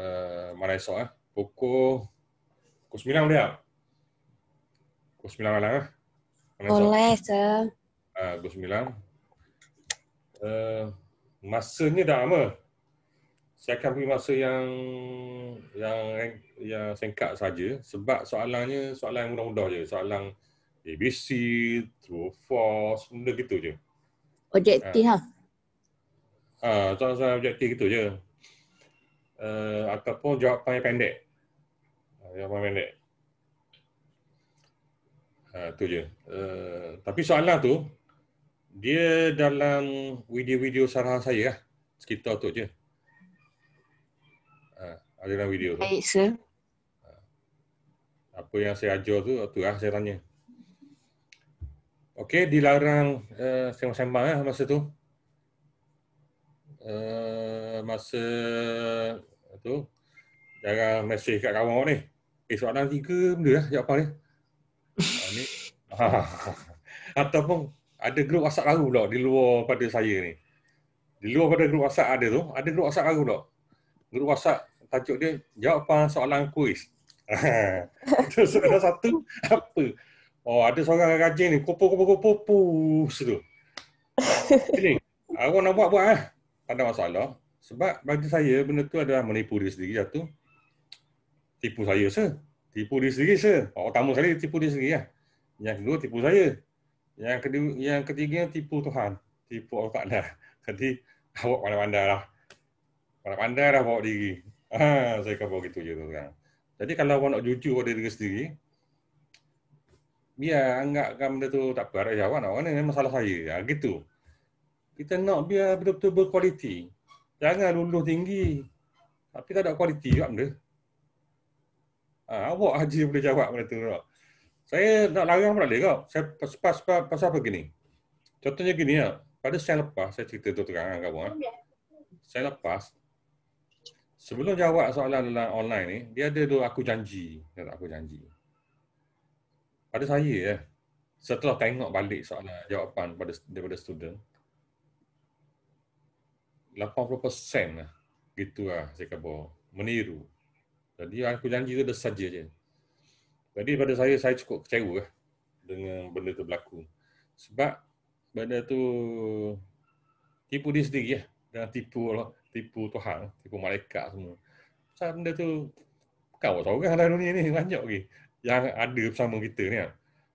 uh, mana esok. Eh. Pukul, pukul 9 boleh tak? Pukul 9 malam. Eh. Boleh, sir. Uh, pukul 9. Uh, masanya dah lama saya akan beri masa yang yang yang singkat saja sebab soalannya soalan yang mudah-mudah je soalan ABC, true or false, benda gitu je. Objektif ha. ha. ha soalan-soalan objektif gitu je. Uh, ataupun jawapan yang pendek. Ah, jawapan pendek. Ha, tu je. Uh, tapi soalan tu, dia dalam video-video sarahan saya lah. Sekitar tu je ada dalam video tu. Baik, sir. Ha. Apa yang saya ajar tu, tu lah saya tanya. Okey, dilarang uh, sembang-sembang lah masa tu. Uh, masa eh, tu, jangan mesej kat kawan ni. Eh, soalan tiga benda lah, jawapan ni. Ha, ni. Ha. Ataupun ada grup WhatsApp lalu pula di luar pada saya ni. Di luar pada grup WhatsApp ada tu, ada grup WhatsApp lalu pula. Grup WhatsApp tajuk dia jawapan soalan kuis. so, soalan satu apa? Oh ada seorang rajin ni kupu kupu kupu pu situ. Ini aku nak buat buat ah. Tak ada masalah. Sebab bagi saya benda tu adalah menipu diri sendiri satu. Tipu saya se. Tipu diri sendiri se. Oh tamu sekali tipu diri sendiri lah. Yang kedua tipu saya. Yang ketiga yang ketiga tipu Tuhan. Tipu Allah Taala. Jadi awak pandai-pandailah. Pandai-pandailah bawa diri. Ah, saya kata begitu je sekarang. Jadi kalau awak nak jujur pada diri sendiri, biar anggapkan benda tu tak apa, ya, awak nak orang ni masalah saya. Ya, gitu. Kita nak biar betul-betul berkualiti. Jangan lulus tinggi. Tapi tak ada kualiti juga benda. Ha, awak haji boleh jawab benda tu. Tak? Saya nak larang pun ada kau. Saya pas, pas, pas, pasal apa gini? Contohnya gini ya. Pada saya lepas, saya cerita tu terang kan kamu. Ha? Saya lepas, Sebelum jawab soalan dalam online ni, dia ada dua aku janji. Dia aku janji. Pada saya ya. setelah tengok balik soalan jawapan pada daripada student, 80% lah gitu lah saya kata meniru. Jadi aku janji tu dah saja je. Jadi pada saya, saya cukup kecewa lah dengan benda tu berlaku. Sebab benda tu tipu dia sendiri ya. Lah. Dengan tipu tipu Tuhan, tipu malaikat semua. Pasal benda tu kau tahu seorang dalam dunia ni, banyak lagi yang ada bersama kita ni. Kan.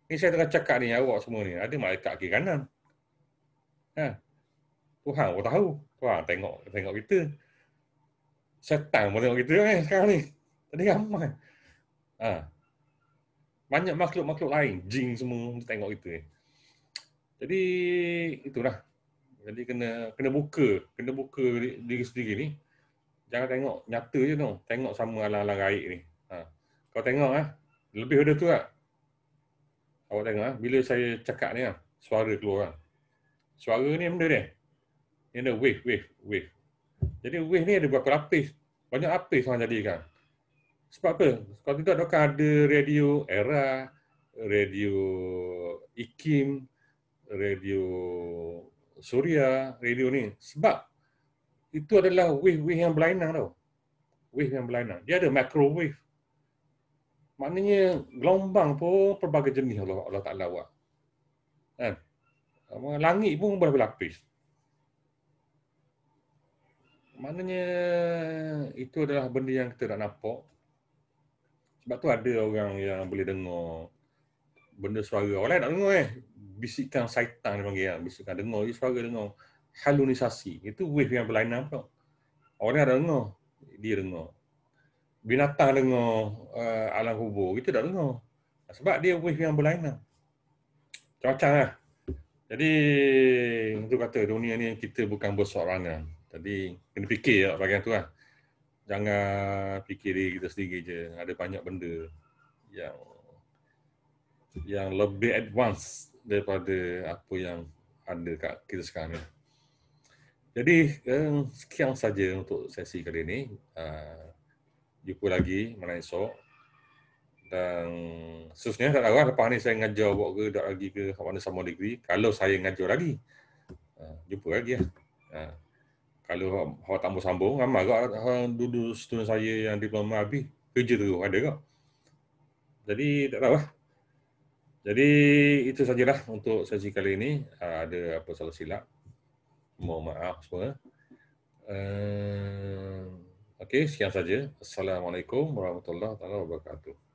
Ni saya tengah cakap ni, awak semua ni, ada malaikat kiri kanan. Ha. Tuhan awak tahu. Tuhan tengok tengok kita. Setan pun tengok kita kan sekarang ni. Tadi ramai. Ha. Banyak makhluk-makhluk lain, jin semua tengok kita ni. Jadi, itulah. Jadi kena kena buka, kena buka diri sendiri ni. Jangan tengok nyata je tu. Tengok sama alang-alang gaib ni. Ha. Kau tengok ah. Ha? Lebih dah tu ah. Ha? Awak tengok ah ha? bila saya cakap ni ah, ha? suara keluar ha? Suara ni benda dia. Ini ada wave, wave, wave. Jadi wave ni ada berapa lapis. Banyak lapis orang jadikan. Sebab apa? Kalau tidak, mereka ada radio era, radio ikim, radio Suria radio ni sebab itu adalah wave-wave yang berlainan tau. Wave yang berlainan. Dia ada microwave. Maknanya gelombang pun pelbagai jenis Allah, Allah Ta'ala buat. Kan? Langit pun boleh berlapis. Maknanya itu adalah benda yang kita nak nampak. Sebab tu ada orang yang boleh dengar benda suara. Orang lain nak dengar eh bisikan syaitan dia panggil ya. bisikan dengar dia suara dengar halunisasi itu wave yang berlainan pula orang ada dengar dia dengar binatang dengar uh, alam kubur kita tak dengar sebab dia wave yang berlainan macam-macam lah jadi itu kata dunia ni kita bukan bersorangan jadi kena fikir lah bagian tu lah jangan fikir diri kita sendiri je ada banyak benda yang yang lebih advance daripada apa yang ada kat kita sekarang ni. Jadi eh, sekian saja untuk sesi kali ini. Uh, jumpa lagi malam esok. Dan seterusnya tak tahu lah, lepas ni saya ngajar buat ke tak lagi ke mana sama negeri. Kalau saya ngajar lagi. Uh, jumpa lagi lah. Ya. kalau awak tak mau sambung, ramai kot duduk student saya yang diploma habis. Kerja tu ada kot. Jadi tak tahu lah. Jadi itu sajalah untuk sesi kali ini. Ah, ada apa salah silap. Mohon maaf semua. Uh, Okey, sekian saja. Assalamualaikum warahmatullahi wabarakatuh.